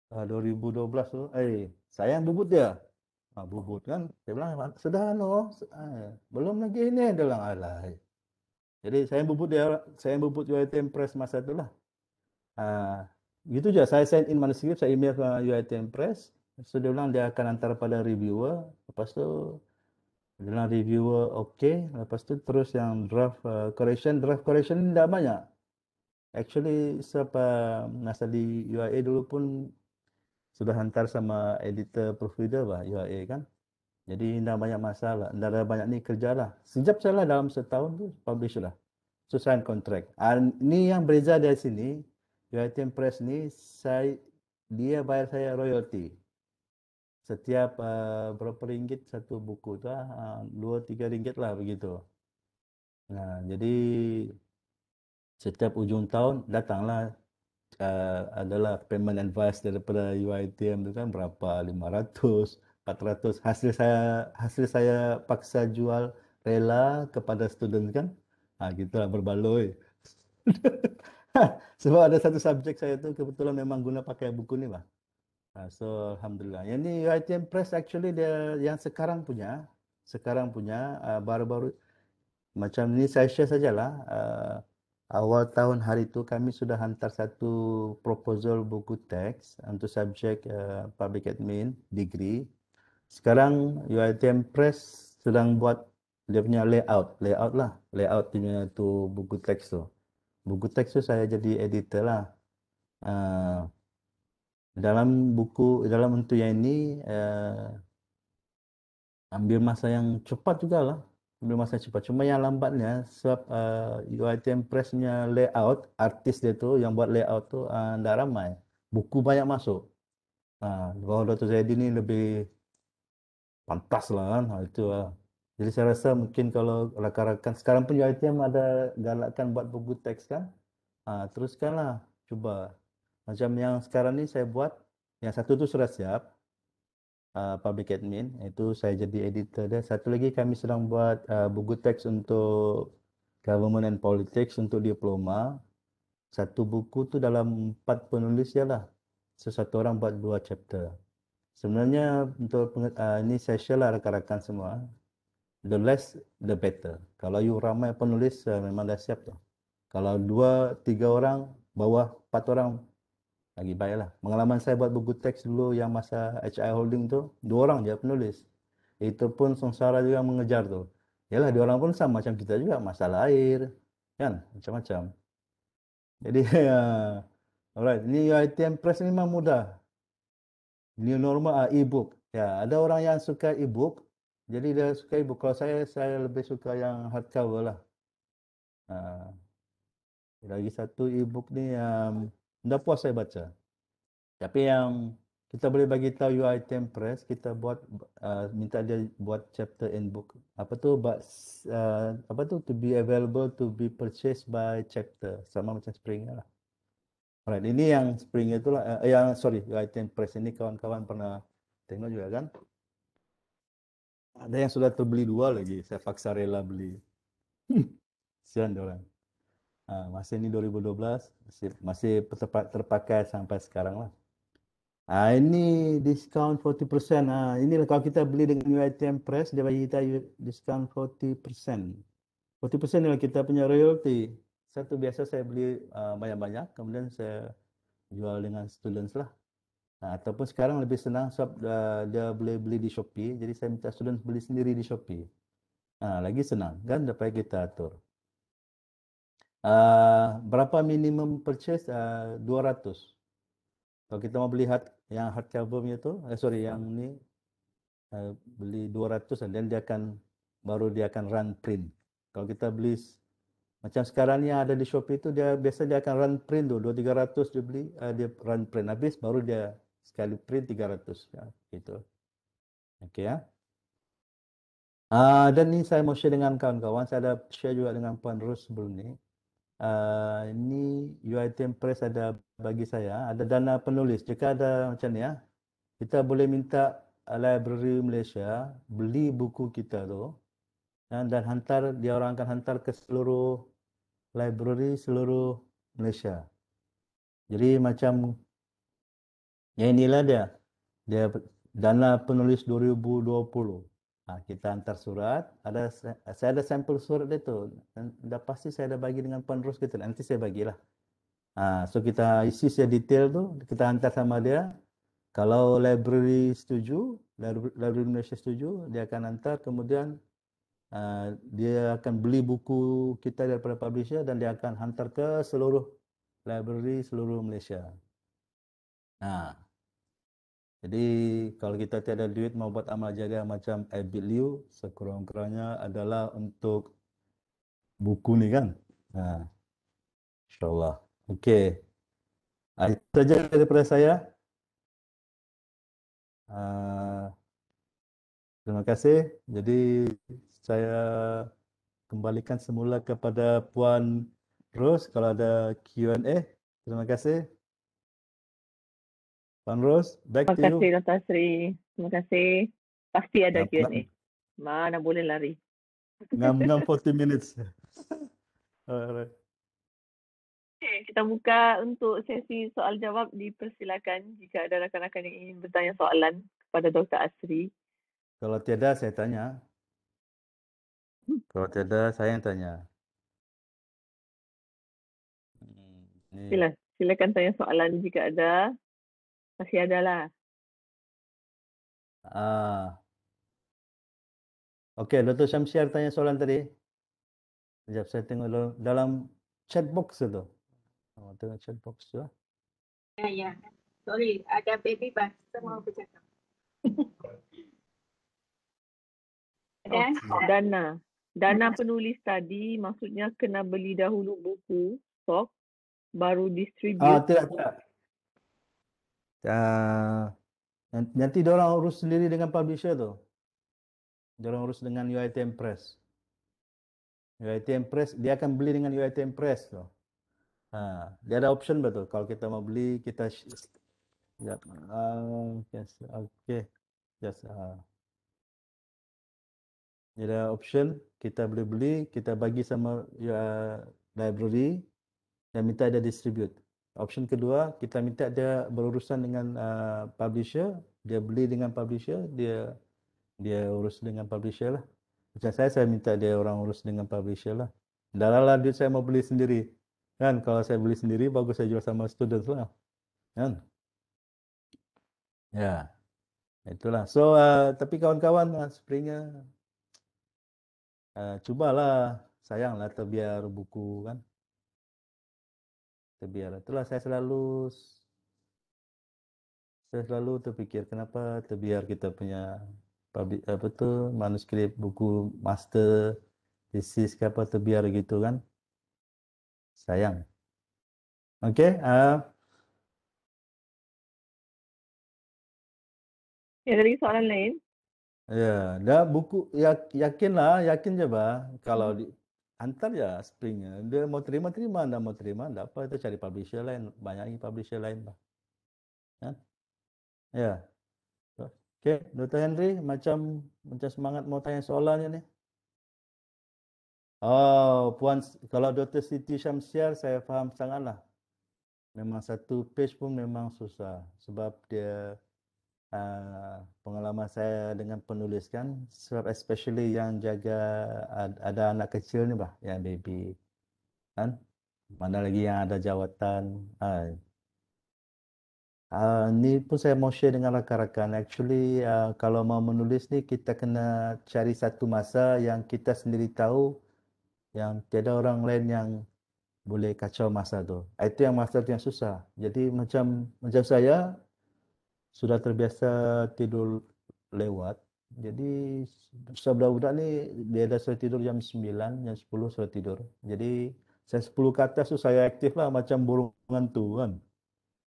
Uh, 2012 tu, eh, sayang bubut dia. Ha, ah, bubut kan. Saya bilang, sedar no. Uh, belum lagi ini dia alai. Jadi, sayang bubut dia, sayang bubut UITM Press masa tu lah. Ha, uh, gitu je, saya send in manuscript, saya email ke UITM Press. So, dia bilang, dia akan antar pada reviewer. Lepas tu, adalah reviewer okey. Lepas tu terus yang draft uh, correction. Draft correction ni dah banyak. Actually, siapa masa di UIA dulu pun sudah hantar sama editor proofreader lah UIA kan. Jadi, dah banyak masalah. Dah ada banyak ni kerja lah. Sejap saya dalam setahun tu, publish lah. So, sign contract. Ah, ni yang berjaya dari sini, UIT Press ni, saya, dia bayar saya royalty. setiap uh, berapa ringgit satu buku itu ah, ah, dua tiga ringgit lah begitu nah jadi setiap ujung tahun datanglah uh, adalah payment advice daripada UITM itu kan berapa 500 400 hasil saya hasil saya paksa jual rela kepada student kan nah, gitulah berbaloi sebab ada satu subjek saya itu kebetulan memang guna pakai buku nih pak Ah, so alhamdulillah. Yang ni UiTM Press actually dia yang sekarang punya, sekarang punya uh, baru-baru macam ni saya share sajalah. Uh, awal tahun hari tu kami sudah hantar satu proposal buku teks untuk subjek uh, public admin degree. Sekarang UiTM Press sedang buat dia punya layout, layout lah, layout punya tu buku teks tu. Buku teks tu saya jadi editor lah. Uh, dalam buku dalam untuk yang ini uh, ambil masa yang cepat juga lah ambil masa yang cepat cuma yang lambatnya sebab uh, UITM Pressnya layout artis dia tu yang buat layout tu uh, eh, dah ramai buku banyak masuk uh, ah, bahawa Dr. Zaidi ni lebih pantas lah kan hal ah, itu lah. jadi saya rasa mungkin kalau rakan-rakan sekarang pun UITM ada galakkan buat buku teks kan uh, teruskanlah cuba macam yang sekarang ni saya buat, yang satu tu sudah siap. Uh, public admin, itu saya jadi editor dia. Satu lagi kami sedang buat uh, buku teks untuk government and politics untuk diploma. Satu buku tu dalam empat penulis je lah. sesuatu orang buat dua chapter. Sebenarnya untuk uh, ini session lah rakan-rakan semua. The less, the better. Kalau you ramai penulis, uh, memang dah siap lah Kalau dua, tiga orang, bawah empat orang, lagi baik lah. Pengalaman saya buat buku teks dulu yang masa HI Holding tu, dua orang je penulis. Itu pun sengsara juga mengejar tu. Yalah, dua orang pun sama macam kita juga. Masalah air. Kan? Macam-macam. Jadi, uh, alright. Ini UITM Press ni memang mudah. New normal uh, e-book. Ya, ada orang yang suka e-book. Jadi, dia suka e-book. Kalau saya, saya lebih suka yang hardcover lah. Uh, lagi satu e-book ni yang... Um, Dah puas saya baca. Tapi yang kita boleh bagi tahu UI Press, kita buat uh, minta dia buat chapter and book. Apa tu? But, uh, apa tu? To be available to be purchased by chapter. Sama macam Springer lah. Alright, ini yang Springer tu lah. Uh, yang sorry, UI Press ini kawan-kawan pernah tengok juga kan? Ada yang sudah terbeli dua lagi. Saya paksa rela beli. Sian orang. Ha, masa ni 2012 masih, masih terpakai, terpakai sampai sekarang lah. Ha, ini diskaun 40%. Ha, inilah kalau kita beli dengan UITM Press, dia bagi kita diskaun 40%. 40% ni ialah kita punya royalty. Satu biasa saya beli uh, banyak-banyak, kemudian saya jual dengan students lah. Ha, ataupun sekarang lebih senang sebab so, ha, uh, dia boleh beli di Shopee. Jadi saya minta students beli sendiri di Shopee. Ha, lagi senang kan dapat kita atur. Ah, berapa minimum purchase? Uh, ah, 200. Kalau kita mau beli hard, yang hardcover punya tu, eh, sorry, yang ni uh, beli 200 dan dia akan baru dia akan run print. Kalau kita beli macam sekarang ni ada di Shopee itu dia biasa dia akan run print tu 2300 dia beli uh, dia run print habis baru dia sekali print 300 ya gitu. Okey ya. Uh, dan ni saya mau share dengan kawan-kawan. Saya ada share juga dengan Puan Rus sebelum ni. Ah, ni UiTM Press ada bagi saya ada dana penulis jika ada macam ni ya kita boleh minta ah, library Malaysia beli buku kita tu dan, ya, dan hantar dia orang akan hantar ke seluruh library seluruh Malaysia jadi macam yang inilah dia dia dana penulis 2020 Ha, kita hantar surat ada hmm. saya ada sampel surat dia tu dah pasti saya dah bagi dengan penerus kita lah. nanti saya bagilah ha, so kita isi saya detail tu kita hantar sama dia kalau library setuju library Malaysia setuju dia akan hantar kemudian uh, dia akan beli buku kita daripada publisher dan dia akan hantar ke seluruh library seluruh Malaysia nah ha. Jadi kalau kita tiada duit mau buat amal jaga macam Abid Liu, sekurang-kurangnya adalah untuk buku ni kan. Ha. InsyaAllah. Okey. Ah, itu saja daripada saya. Uh, terima kasih. Jadi saya kembalikan semula kepada Puan Rose kalau ada Q&A. Terima kasih. Tan Ros, back Terima to kasih, you. Terima kasih, Dr. Sri. Terima kasih. Pasti ada Q&A. Mana boleh lari. Ngam, ngam 40 minutes. Alright. Okay, kita buka untuk sesi soal jawab. Dipersilakan jika ada rakan-rakan yang ingin bertanya soalan kepada Dr. Asri. Kalau tiada, saya tanya. Hmm. Kalau tiada, saya yang tanya. Hmm, Sila, silakan tanya soalan jika ada. Masih ada lah. Ah. Okey, Dr. Syamsiar tanya soalan tadi. Sekejap saya tengok dulu. dalam chat box tu. Oh, tengok chat box tu lah. Ya, ya. Sorry, ada baby bus. Semua mau bercakap. Dan? Oh, Dana. Dana penulis tadi maksudnya kena beli dahulu buku, sok, baru ah, distribute. Ah, tidak, tidak. Ah, nanti, nanti dia orang urus sendiri dengan publisher tu. Dia orang urus dengan UITM Press. UITM Press, dia akan beli dengan UITM Press tu. Ha, dia ada option betul. Kalau kita mau beli, kita... Sekejap. Uh, ah, yes, okay. Yes. Uh. Dia ada option. Kita boleh beli. Kita bagi sama uh, library. Dan minta ada distribute. Option kedua, kita minta dia berurusan dengan uh, publisher, dia beli dengan publisher, dia dia urus dengan publisher lah. Macam saya, saya minta dia orang urus dengan publisher lah. Dalam lah duit saya mau beli sendiri. Kan, kalau saya beli sendiri, bagus saya jual sama student lah. Kan? Ya, yeah. itulah. So, uh, tapi kawan-kawan, uh, Springer, uh, cubalah, sayanglah terbiar buku kan. Terbiar Itulah saya selalu saya selalu terfikir kenapa terbiar kita punya public, apa tu manuskrip buku master thesis ke terbiar gitu kan. Sayang. Okay. uh. Ya, dari soalan lain. Ya, dah buku ya, yakinlah, yakin je bah kalau hmm. di, hantar je spring dia mau terima-terima anda mau terima tak apa itu cari publisher lain banyak banyaknya publisher lain lah ya ya Okay, Dr. Henry, macam macam semangat mau tanya soalannya ni. Oh, Puan, kalau Dr. Siti Syamsiar, saya faham sangatlah. Memang satu page pun memang susah. Sebab dia uh, pengalaman saya dengan penulis kan sebab especially yang jaga uh, ada anak kecil ni bah yang baby kan mana lagi yang ada jawatan uh. Uh, ni pun saya mau share dengan rakan-rakan actually uh, kalau mau menulis ni kita kena cari satu masa yang kita sendiri tahu yang tiada orang lain yang boleh kacau masa tu itu yang masa tu yang susah jadi macam macam saya sudah terbiasa tidur lewat. Jadi saya budak-budak ni dia dah sudah tidur jam 9, jam 10 sudah tidur. Jadi saya 10 ke atas tu saya aktif lah macam burung hantu kan.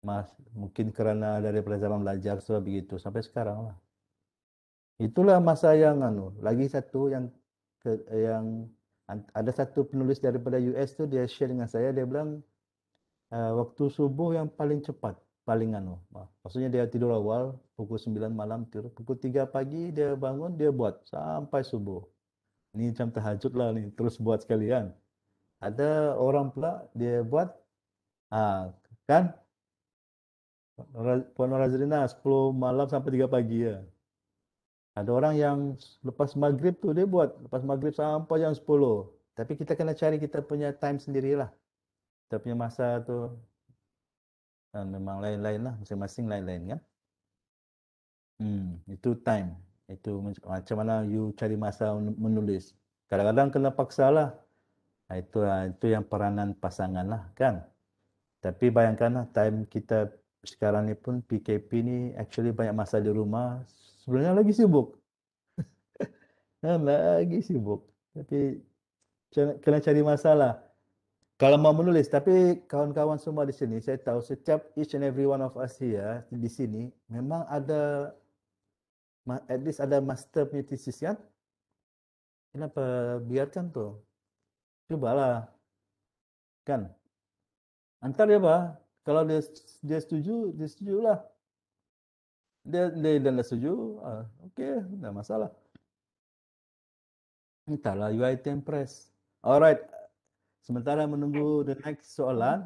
Mas, mungkin kerana dari zaman belajar sudah begitu sampai sekarang lah. Itulah masa yang anu. Lagi satu yang ke, yang ada satu penulis daripada US tu dia share dengan saya dia bilang uh, waktu subuh yang paling cepat paling anu. Oh, Maksudnya dia tidur awal pukul 9 malam tidur pukul 3 pagi dia bangun dia buat sampai subuh. Ini macam tahajud lah ni terus buat sekalian. Ada orang pula dia buat ah kan Puan Razrina 10 malam sampai 3 pagi ya. Ada orang yang lepas maghrib tu dia buat lepas maghrib sampai jam 10. Tapi kita kena cari kita punya time sendirilah. Kita punya masa tu dan ah, memang lain-lain lah. Masing-masing lain-lain kan. Hmm, itu time. Itu macam mana you cari masa menulis. Kadang-kadang kena paksa lah. Ah, itu, ah, itu yang peranan pasangan lah kan. Tapi bayangkan lah, time kita sekarang ni pun PKP ni actually banyak masa di rumah. Sebenarnya lagi sibuk. lagi sibuk. Tapi kena cari masalah. Kalau mau menulis, tapi kawan-kawan semua di sini, saya tahu setiap each and every one of us here eh, di sini, memang ada, at least ada master punya thesis kan? Kenapa biarkan tu? Cuba lah, Kan? Antar dia apa? Kalau dia dia setuju, dia setuju lah. Dia, dia, dia dah setuju, ah, okey, tak masalah. Entahlah, UIT Empress. Alright, Sementara menunggu the next soalan,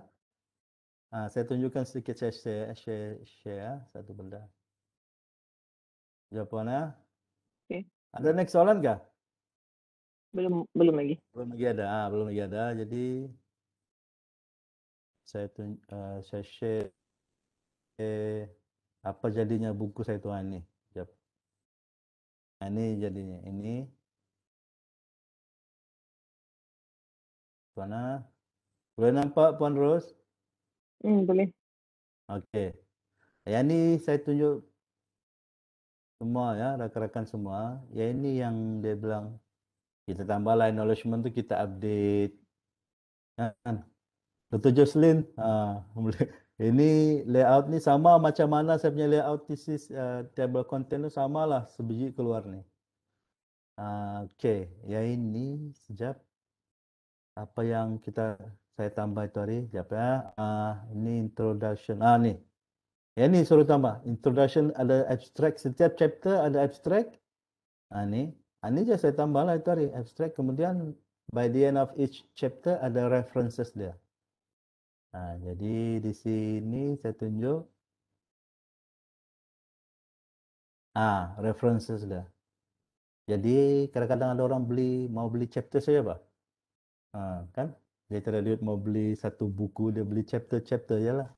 uh, saya tunjukkan sedikit saya share, share, share ah, satu benda. Jawapan ya. Ah. Okay. Ada next soalan kah? Belum belum lagi. Belum lagi ada. Ah, belum lagi ada. Jadi saya tun uh, saya share eh, apa jadinya buku saya tuan ni. Ini jadinya ini. Puan ha? Ah. Boleh nampak Puan Ros? Hmm, boleh. Okey. Yang ni saya tunjuk semua ya, rakan-rakan semua. Yang ini yang dia bilang kita tambah lah acknowledgement tu kita update. Ya, kan? Dr. Jocelyn, ha, ah, ini layout ni sama macam mana saya punya layout this uh, eh, table content tu sama lah sebiji keluar ni. Uh, ah, okay, yang ini sejap apa yang kita saya tambah itu hari siapa ya uh, ini introduction ah ni ya ni suruh tambah introduction ada abstract setiap chapter ada abstract ah ni ah ni je saya tambah lah itu hari abstract kemudian by the end of each chapter ada references dia ah jadi di sini saya tunjuk ah references dia jadi kadang-kadang ada orang beli mau beli chapter saja pak Ha, kan? Dia tak ada mau beli satu buku, dia beli chapter-chapter je lah.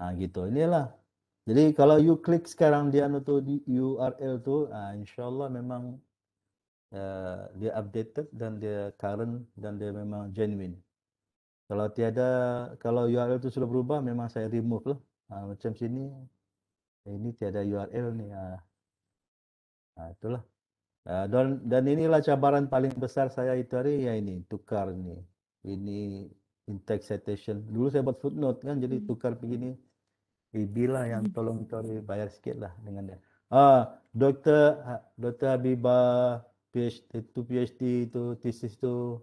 Ha, gitu. Inilah. Jadi kalau you klik sekarang dia anu tu di URL tu, ha, insyaAllah memang uh, dia updated dan dia current dan dia memang genuine. Kalau tiada, kalau URL tu sudah berubah, memang saya remove lah. Ha, macam sini, ini tiada URL ni. Ha. Ha, itulah. Ah, dan dan inilah cabaran paling besar saya itu hari ya ini tukar ni ini index citation dulu saya buat footnote kan jadi hmm. tukar begini ibila yang hmm. tolong cari bayar sikit lah dengan dia ah doktor ha, doktor Habibah PhD itu PhD itu thesis itu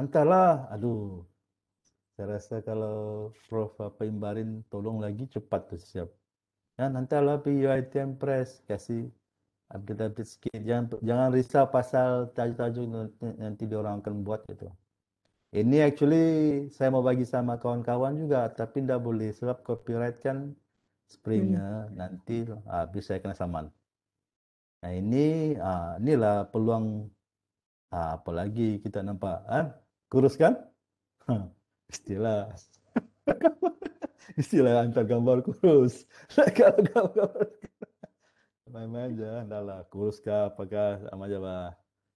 antarlah aduh saya rasa kalau Prof apa Imbarin tolong lagi cepat tu siap. Ya, kan, nanti lah PUITM Press kasih kita sikit jangan jangan risau pasal tajuk-tajuk nanti orang akan buat gitu. Ini actually saya mau bagi sama kawan-kawan juga tapi tidak boleh sebab copyright kan springnya hmm. nanti habis saya kena saman. Nah ini ah, inilah peluang ah, apalagi kita nampak ah, kurus kan? Huh, istilah istilah antar gambar kurus. kalau gambar kurus main-main aja. Lah. Dah lah, kurus kah, apakah, sama aja lah.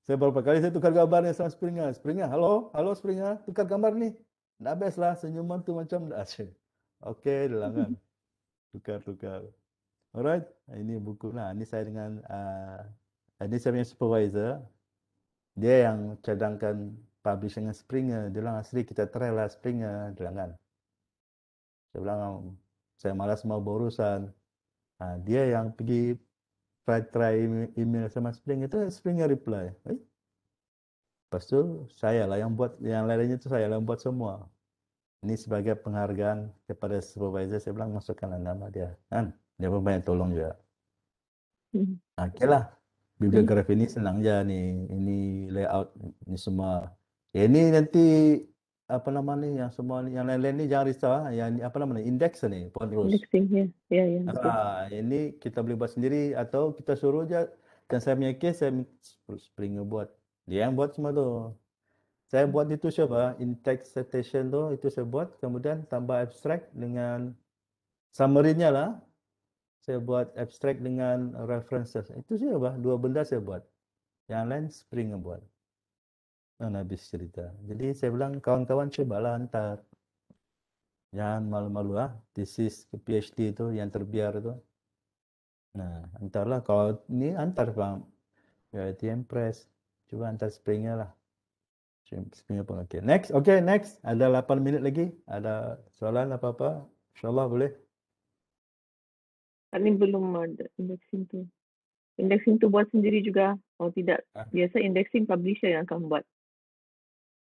Saya berapa kali saya tukar gambar nih sama Springer. Springer, hello halo Springer, tukar gambar ni, Nggak best lah, senyuman tu macam, Oke, okay, dilangan. Tukar, tukar. Alright, ini buku. Nah, ini saya dengan, uh, ini saya punya supervisor. Dia yang cadangkan publish dengan Springer. Dia bilang, asli kita try lah Springer, dilangan. Saya bilang, saya malas mau berurusan. Ah, dia yang pergi try try email sama Spring itu Spring yang reply. Eh? Lepas tu saya lah yang buat yang lainnya tu saya lah yang buat semua. Ini sebagai penghargaan kepada supervisor saya bilang masukkan lah nama dia kan. Dia pun banyak tolong juga. Hmm. Okay lah. Bibliografi hmm. ini senang je ni. Ini layout ni semua. Ya Ini nanti apa nama ni yang semua ni yang lain-lain ni jangan risau ah. yang apa nama ni index ni point rules indexing ya ya ya ah, ini kita boleh buat sendiri atau kita suruh je dan saya punya case saya Springer buat dia yang buat semua tu saya buat itu siapa index citation tu itu saya buat kemudian tambah abstract dengan summary nya lah saya buat abstract dengan references itu siapa dua benda saya buat yang lain Springer buat dan habis cerita. Jadi saya bilang kawan-kawan cubalah hantar. Jangan malu-malu ah. Thesis ke PhD itu yang terbiar itu. Nah, hantarlah kalau ni hantar Pak UiTM Press. Cuba hantar Springer lah. Springer pun okay. Next, okay next. Ada 8 minit lagi. Ada soalan apa-apa? Insyaallah boleh. Ini belum ada indexing tu. Indexing tu buat sendiri juga. Kalau tidak, ah. biasa indexing publisher yang akan buat.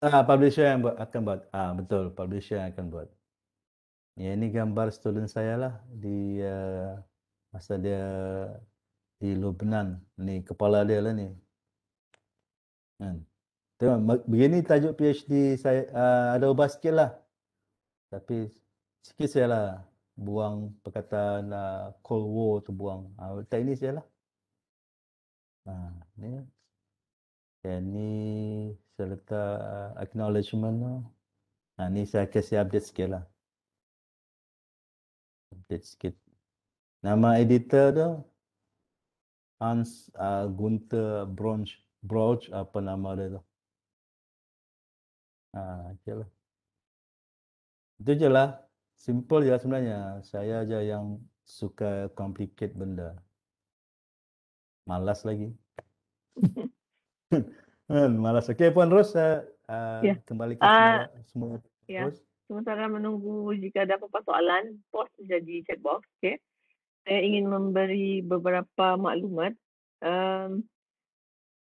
Ah, publisher yang buat, akan buat. Ah, betul, publisher yang akan buat. Ya, ini gambar student saya lah di uh, masa dia di Lubnan. Ni kepala dia lah ni. Kan. Tengok, begini tajuk PhD saya uh, ada ubah sikit lah. Tapi sikit saya lah buang perkataan uh, Cold War tu buang. Uh, teknis je lah. Ha, ni ini saya letak uh, acknowledgement tu. Ha, ni saya kasih update sikit lah. Update sikit. Nama editor tu Hans uh, Gunther Brunch, Brauch, apa nama dia tu. Ha, okay lah. Itu je lah. Simple je lah sebenarnya. Saya je yang suka complicate benda. Malas lagi. Hmm, malas. Okey, Puan Ros, uh, eh, eh, yeah. kembali ke semua. Ah, semua. Yeah. Ya. Sementara menunggu jika ada apa-apa soalan, post jadi chat box. Okay. Saya ingin memberi beberapa maklumat. Um,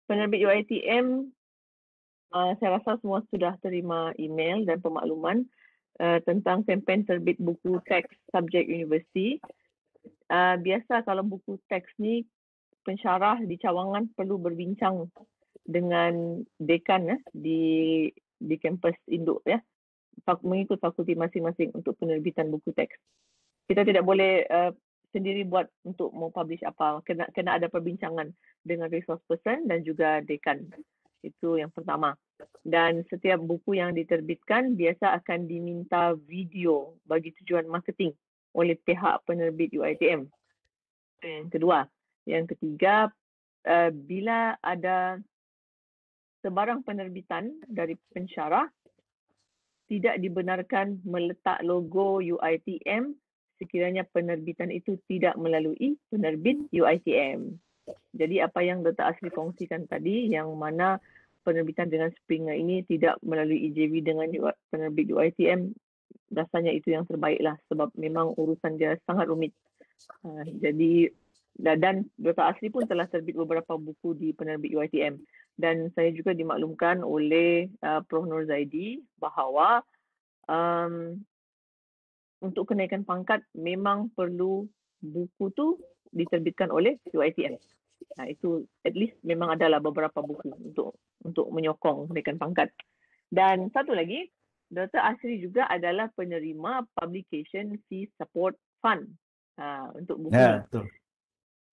penerbit UITM, uh, eh, saya rasa semua sudah terima email dan pemakluman uh, tentang kempen terbit buku teks subjek universiti. Uh, biasa kalau buku teks ni, pensyarah di cawangan perlu berbincang dengan dekan ya di di kampus induk ya fak, mengikut fakulti masing-masing untuk penerbitan buku teks. Kita tidak boleh uh, sendiri buat untuk mau publish apa kena kena ada perbincangan dengan resource person dan juga dekan. Itu yang pertama. Dan setiap buku yang diterbitkan biasa akan diminta video bagi tujuan marketing oleh pihak penerbit UiTM. Yang kedua, yang ketiga, uh, bila ada sebarang penerbitan dari pensyarah tidak dibenarkan meletak logo UITM sekiranya penerbitan itu tidak melalui penerbit UITM. Jadi apa yang Dr. Asri kongsikan tadi yang mana penerbitan dengan Springer ini tidak melalui EJV dengan penerbit UITM rasanya itu yang terbaiklah sebab memang urusan dia sangat rumit. Ah, jadi dan Dr. Asri pun telah terbit beberapa buku di penerbit UITM dan saya juga dimaklumkan oleh uh, Prof Nur Zaidi bahawa um, untuk kenaikan pangkat memang perlu buku tu diterbitkan oleh UITM. Nah itu at least memang adalah beberapa buku untuk untuk menyokong kenaikan pangkat. Dan satu lagi, Dr Asri juga adalah penerima publication fee support fund uh, untuk buku. Ya, betul.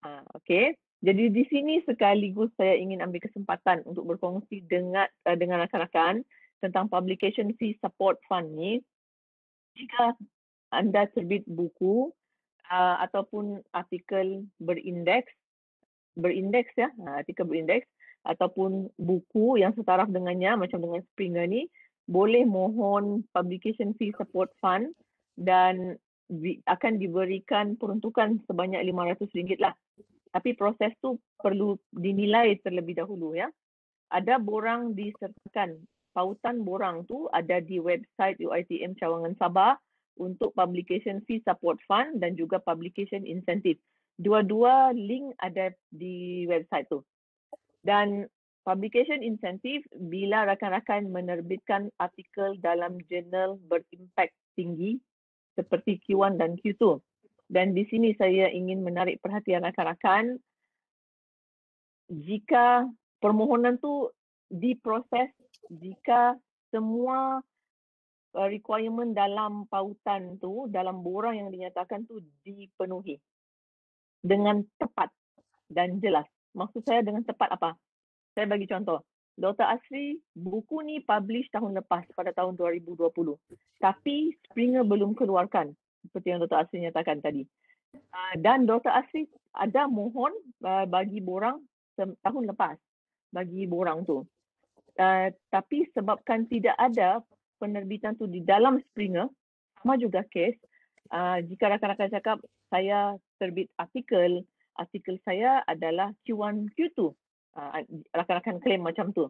Uh, okay, jadi di sini sekaligus saya ingin ambil kesempatan untuk berkongsi dengan eh, dengan rakan-rakan tentang publication fee support fund ni. Jika anda terbit buku uh, ataupun artikel berindeks berindeks ya, eh, artikel berindeks ataupun buku yang setaraf dengannya macam dengan Springer ni boleh mohon publication fee support fund dan akan diberikan peruntukan sebanyak RM500 lah tapi proses tu perlu dinilai terlebih dahulu ya. Ada borang disertakan. Pautan borang tu ada di website UITM Cawangan Sabah untuk publication fee support fund dan juga publication incentive. Dua-dua link ada di website tu. Dan publication incentive bila rakan-rakan menerbitkan artikel dalam jurnal berimpak tinggi seperti Q1 dan Q2. Dan di sini saya ingin menarik perhatian rakan-rakan jika permohonan tu diproses jika semua uh, requirement dalam pautan tu dalam borang yang dinyatakan tu dipenuhi dengan tepat dan jelas. Maksud saya dengan tepat apa? Saya bagi contoh. Dr. Asri, buku ni publish tahun lepas pada tahun 2020. Tapi Springer belum keluarkan seperti yang Dr. Asri nyatakan tadi. Ah, dan Dr. Asri ada mohon ah, bagi borang tahun lepas bagi borang tu. Ah, tapi sebabkan tidak ada penerbitan tu di dalam Springer, sama juga kes, jika rakan-rakan cakap saya terbit artikel, artikel saya adalah Q1, Q2. rakan-rakan klaim macam tu.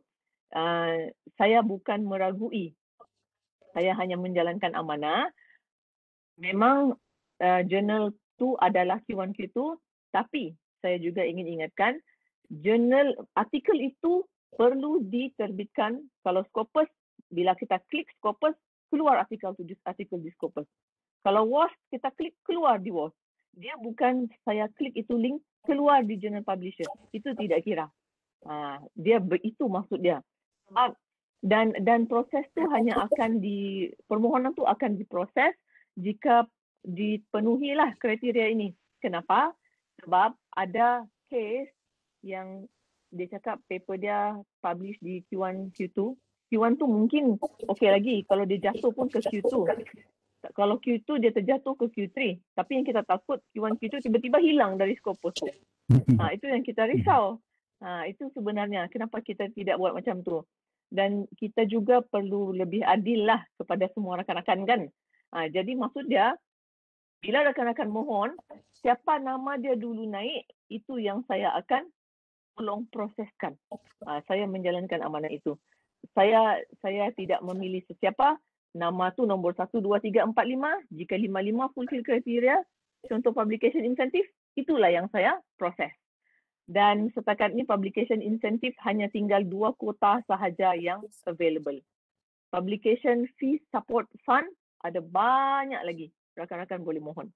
saya bukan meragui. Saya hanya menjalankan amanah memang uh, jurnal tu adalah Q1Q2 tapi saya juga ingin ingatkan jurnal artikel itu perlu diterbitkan kalau Scopus bila kita klik Scopus keluar artikel tu artikel di Scopus kalau WAS kita klik keluar di WAS dia bukan saya klik itu link keluar di jurnal publisher itu tidak kira uh, dia itu maksud dia uh, dan dan proses tu hanya akan di permohonan tu akan diproses jika dipenuhi lah kriteria ini. Kenapa? Sebab ada case yang dia cakap paper dia publish di Q1, Q2. Q1 tu mungkin okey lagi kalau dia jatuh pun ke Q2. Kalau Q2 dia terjatuh ke Q3. Tapi yang kita takut Q1, Q2 tiba-tiba hilang dari skopus tu. Hmm. Ha, itu yang kita risau. Ha, itu sebenarnya kenapa kita tidak buat macam tu. Dan kita juga perlu lebih adil lah kepada semua rakan-rakan kan. Ha, jadi maksud dia, bila rakan-rakan mohon, siapa nama dia dulu naik, itu yang saya akan tolong proseskan. Ha, saya menjalankan amanah itu. Saya saya tidak memilih sesiapa, nama tu nombor 1, 2, 3, 4, 5. Jika 5, 5 fulfill kriteria, contoh publication incentive, itulah yang saya proses. Dan setakat ini publication incentive hanya tinggal dua kuota sahaja yang available. Publication fee support fund ada banyak lagi rakan-rakan boleh mohon.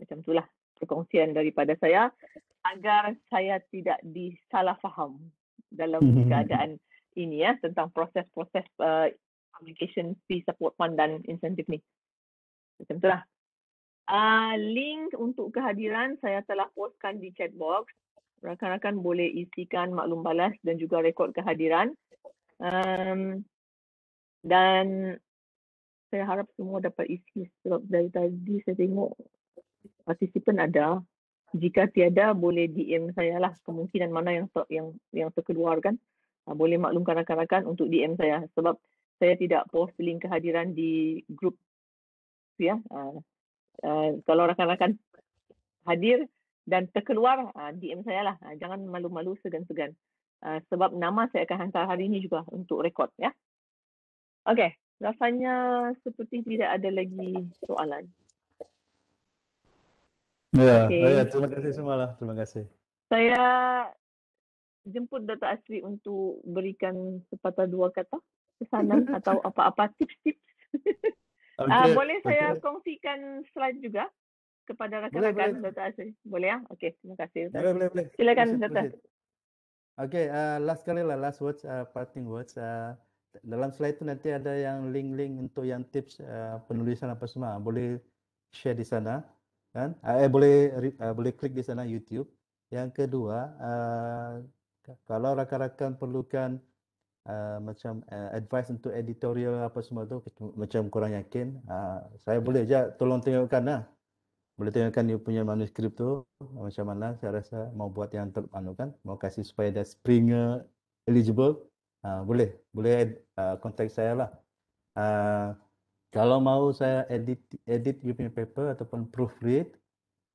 Macam itulah perkongsian daripada saya agar saya tidak disalah faham dalam keadaan ini ya tentang proses-proses uh, application fee support fund dan insentif ni. Macam itulah. Uh, ah, link untuk kehadiran saya telah postkan di chat box. Rakan-rakan boleh isikan maklum balas dan juga rekod kehadiran. Um, dan saya harap semua dapat isi sebab dari tadi saya tengok participant ada jika tiada boleh DM saya lah kemungkinan mana yang ter, yang yang terkeluar kan ah, boleh maklumkan rakan-rakan untuk DM saya sebab saya tidak post link kehadiran di grup ya uh, kalau rakan-rakan hadir dan terkeluar DM saya lah jangan malu-malu segan-segan sebab nama saya akan hantar hari ini juga untuk rekod ya Okay, rasanya seperti tidak ada lagi soalan. Ya, ya okay. ya terima kasih semua lah. Terima kasih. Saya jemput Dr. Asri untuk berikan sepatah dua kata pesanan atau apa-apa tips-tips. Okay. uh, ah, boleh saya okay. kongsikan slide juga kepada rakan-rakan Dr. Asri? Boleh ya? Okey, terima kasih. Boleh, boleh, boleh. Silakan, Dr. Okay, uh, last kali lah, last words, uh, parting words. Uh, dalam slide itu nanti ada yang link-link untuk yang tips uh, penulisan apa semua boleh share di sana kan eh boleh uh, boleh klik di sana YouTube yang kedua uh, kalau rakan-rakan perlukan uh, macam uh, advice untuk editorial apa semua tu macam kurang yakin uh, saya boleh je tolong tengokkan lah boleh tengokkan dia punya manuskrip tu macam mana saya rasa mau buat yang teranu kan mau kasih supaya dia springer eligible uh, boleh boleh uh, contact saya lah uh, kalau mau saya edit edit you punya paper ataupun proofread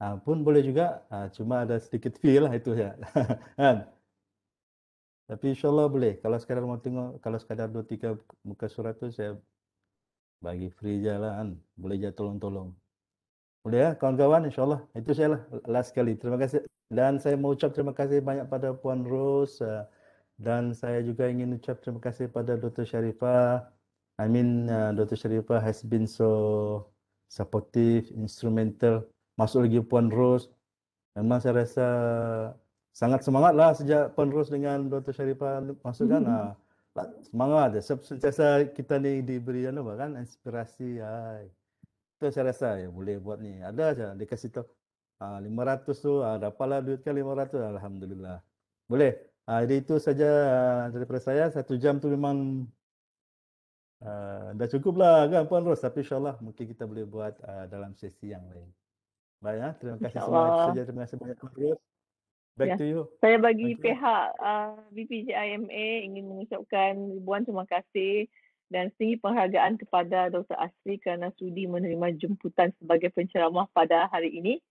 uh, pun boleh juga uh, cuma ada sedikit fee lah itu ya kan? tapi insyaallah boleh kalau sekadar mau tengok kalau sekadar dua tiga muka surat tu saya bagi free je lah kan boleh je tolong-tolong boleh ya kawan-kawan insyaallah itu saya lah last kali terima kasih dan saya mau ucap terima kasih banyak pada puan Rose uh, dan saya juga ingin ucap terima kasih kepada Dr. Sharifah. I mean, uh, Dr. Sharifah has been so supportive, instrumental. Masuk lagi Puan Rose. Memang saya rasa sangat semangat lah sejak Puan Rose dengan Dr. Sharifah masuk kan. Mm-hmm. Ah, lah, semangat ada. Sentiasa kita ni diberi apa kan, inspirasi. Ay. Itu saya rasa ya, boleh buat ni. Ada saja, dia kasih tahu. Ah, 500 tu, ah, dapatlah duit kan 500. Alhamdulillah. Boleh? Uh, jadi itu saja ah, daripada saya. Satu jam tu memang uh, dah cukup lah kan Puan Ros. Tapi insyaAllah mungkin kita boleh buat uh, dalam sesi yang lain. Baik ya. Terima kasih semua. Saja. Terima kasih banyak Puan Ros. Back ya. to you. Saya bagi Thank pihak BPJIMA ingin mengucapkan ribuan terima kasih dan setinggi penghargaan kepada Dr. Asri kerana sudi menerima jemputan sebagai penceramah pada hari ini.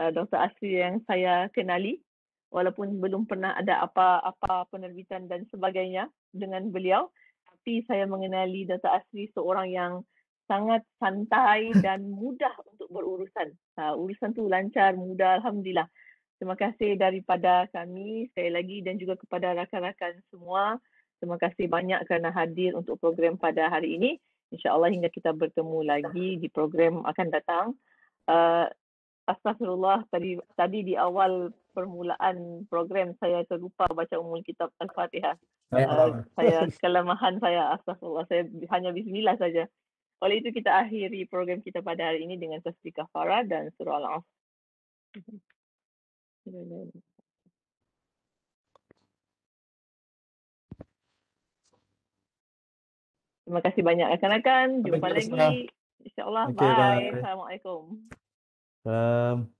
Uh, Dr. Asri yang saya kenali walaupun belum pernah ada apa-apa penerbitan dan sebagainya dengan beliau tapi saya mengenali Dato' Asri seorang yang sangat santai dan mudah untuk berurusan. Uh, urusan tu lancar, mudah, Alhamdulillah. Terima kasih daripada kami saya lagi dan juga kepada rakan-rakan semua. Terima kasih banyak kerana hadir untuk program pada hari ini. InsyaAllah hingga kita bertemu lagi di program akan datang. Uh, Astagfirullah, tadi, tadi di awal permulaan program saya terlupa baca umul kitab Al-Fatihah. Uh, saya ah, kelemahan saya astagfirullah saya hanya bismillah saja. Oleh itu kita akhiri program kita pada hari ini dengan tasbih kafara dan surah Al-Asr. Terima kasih banyak rakan-rakan. Jumpa lagi. InsyaAllah. Okay, bye. bye. Assalamualaikum. Um.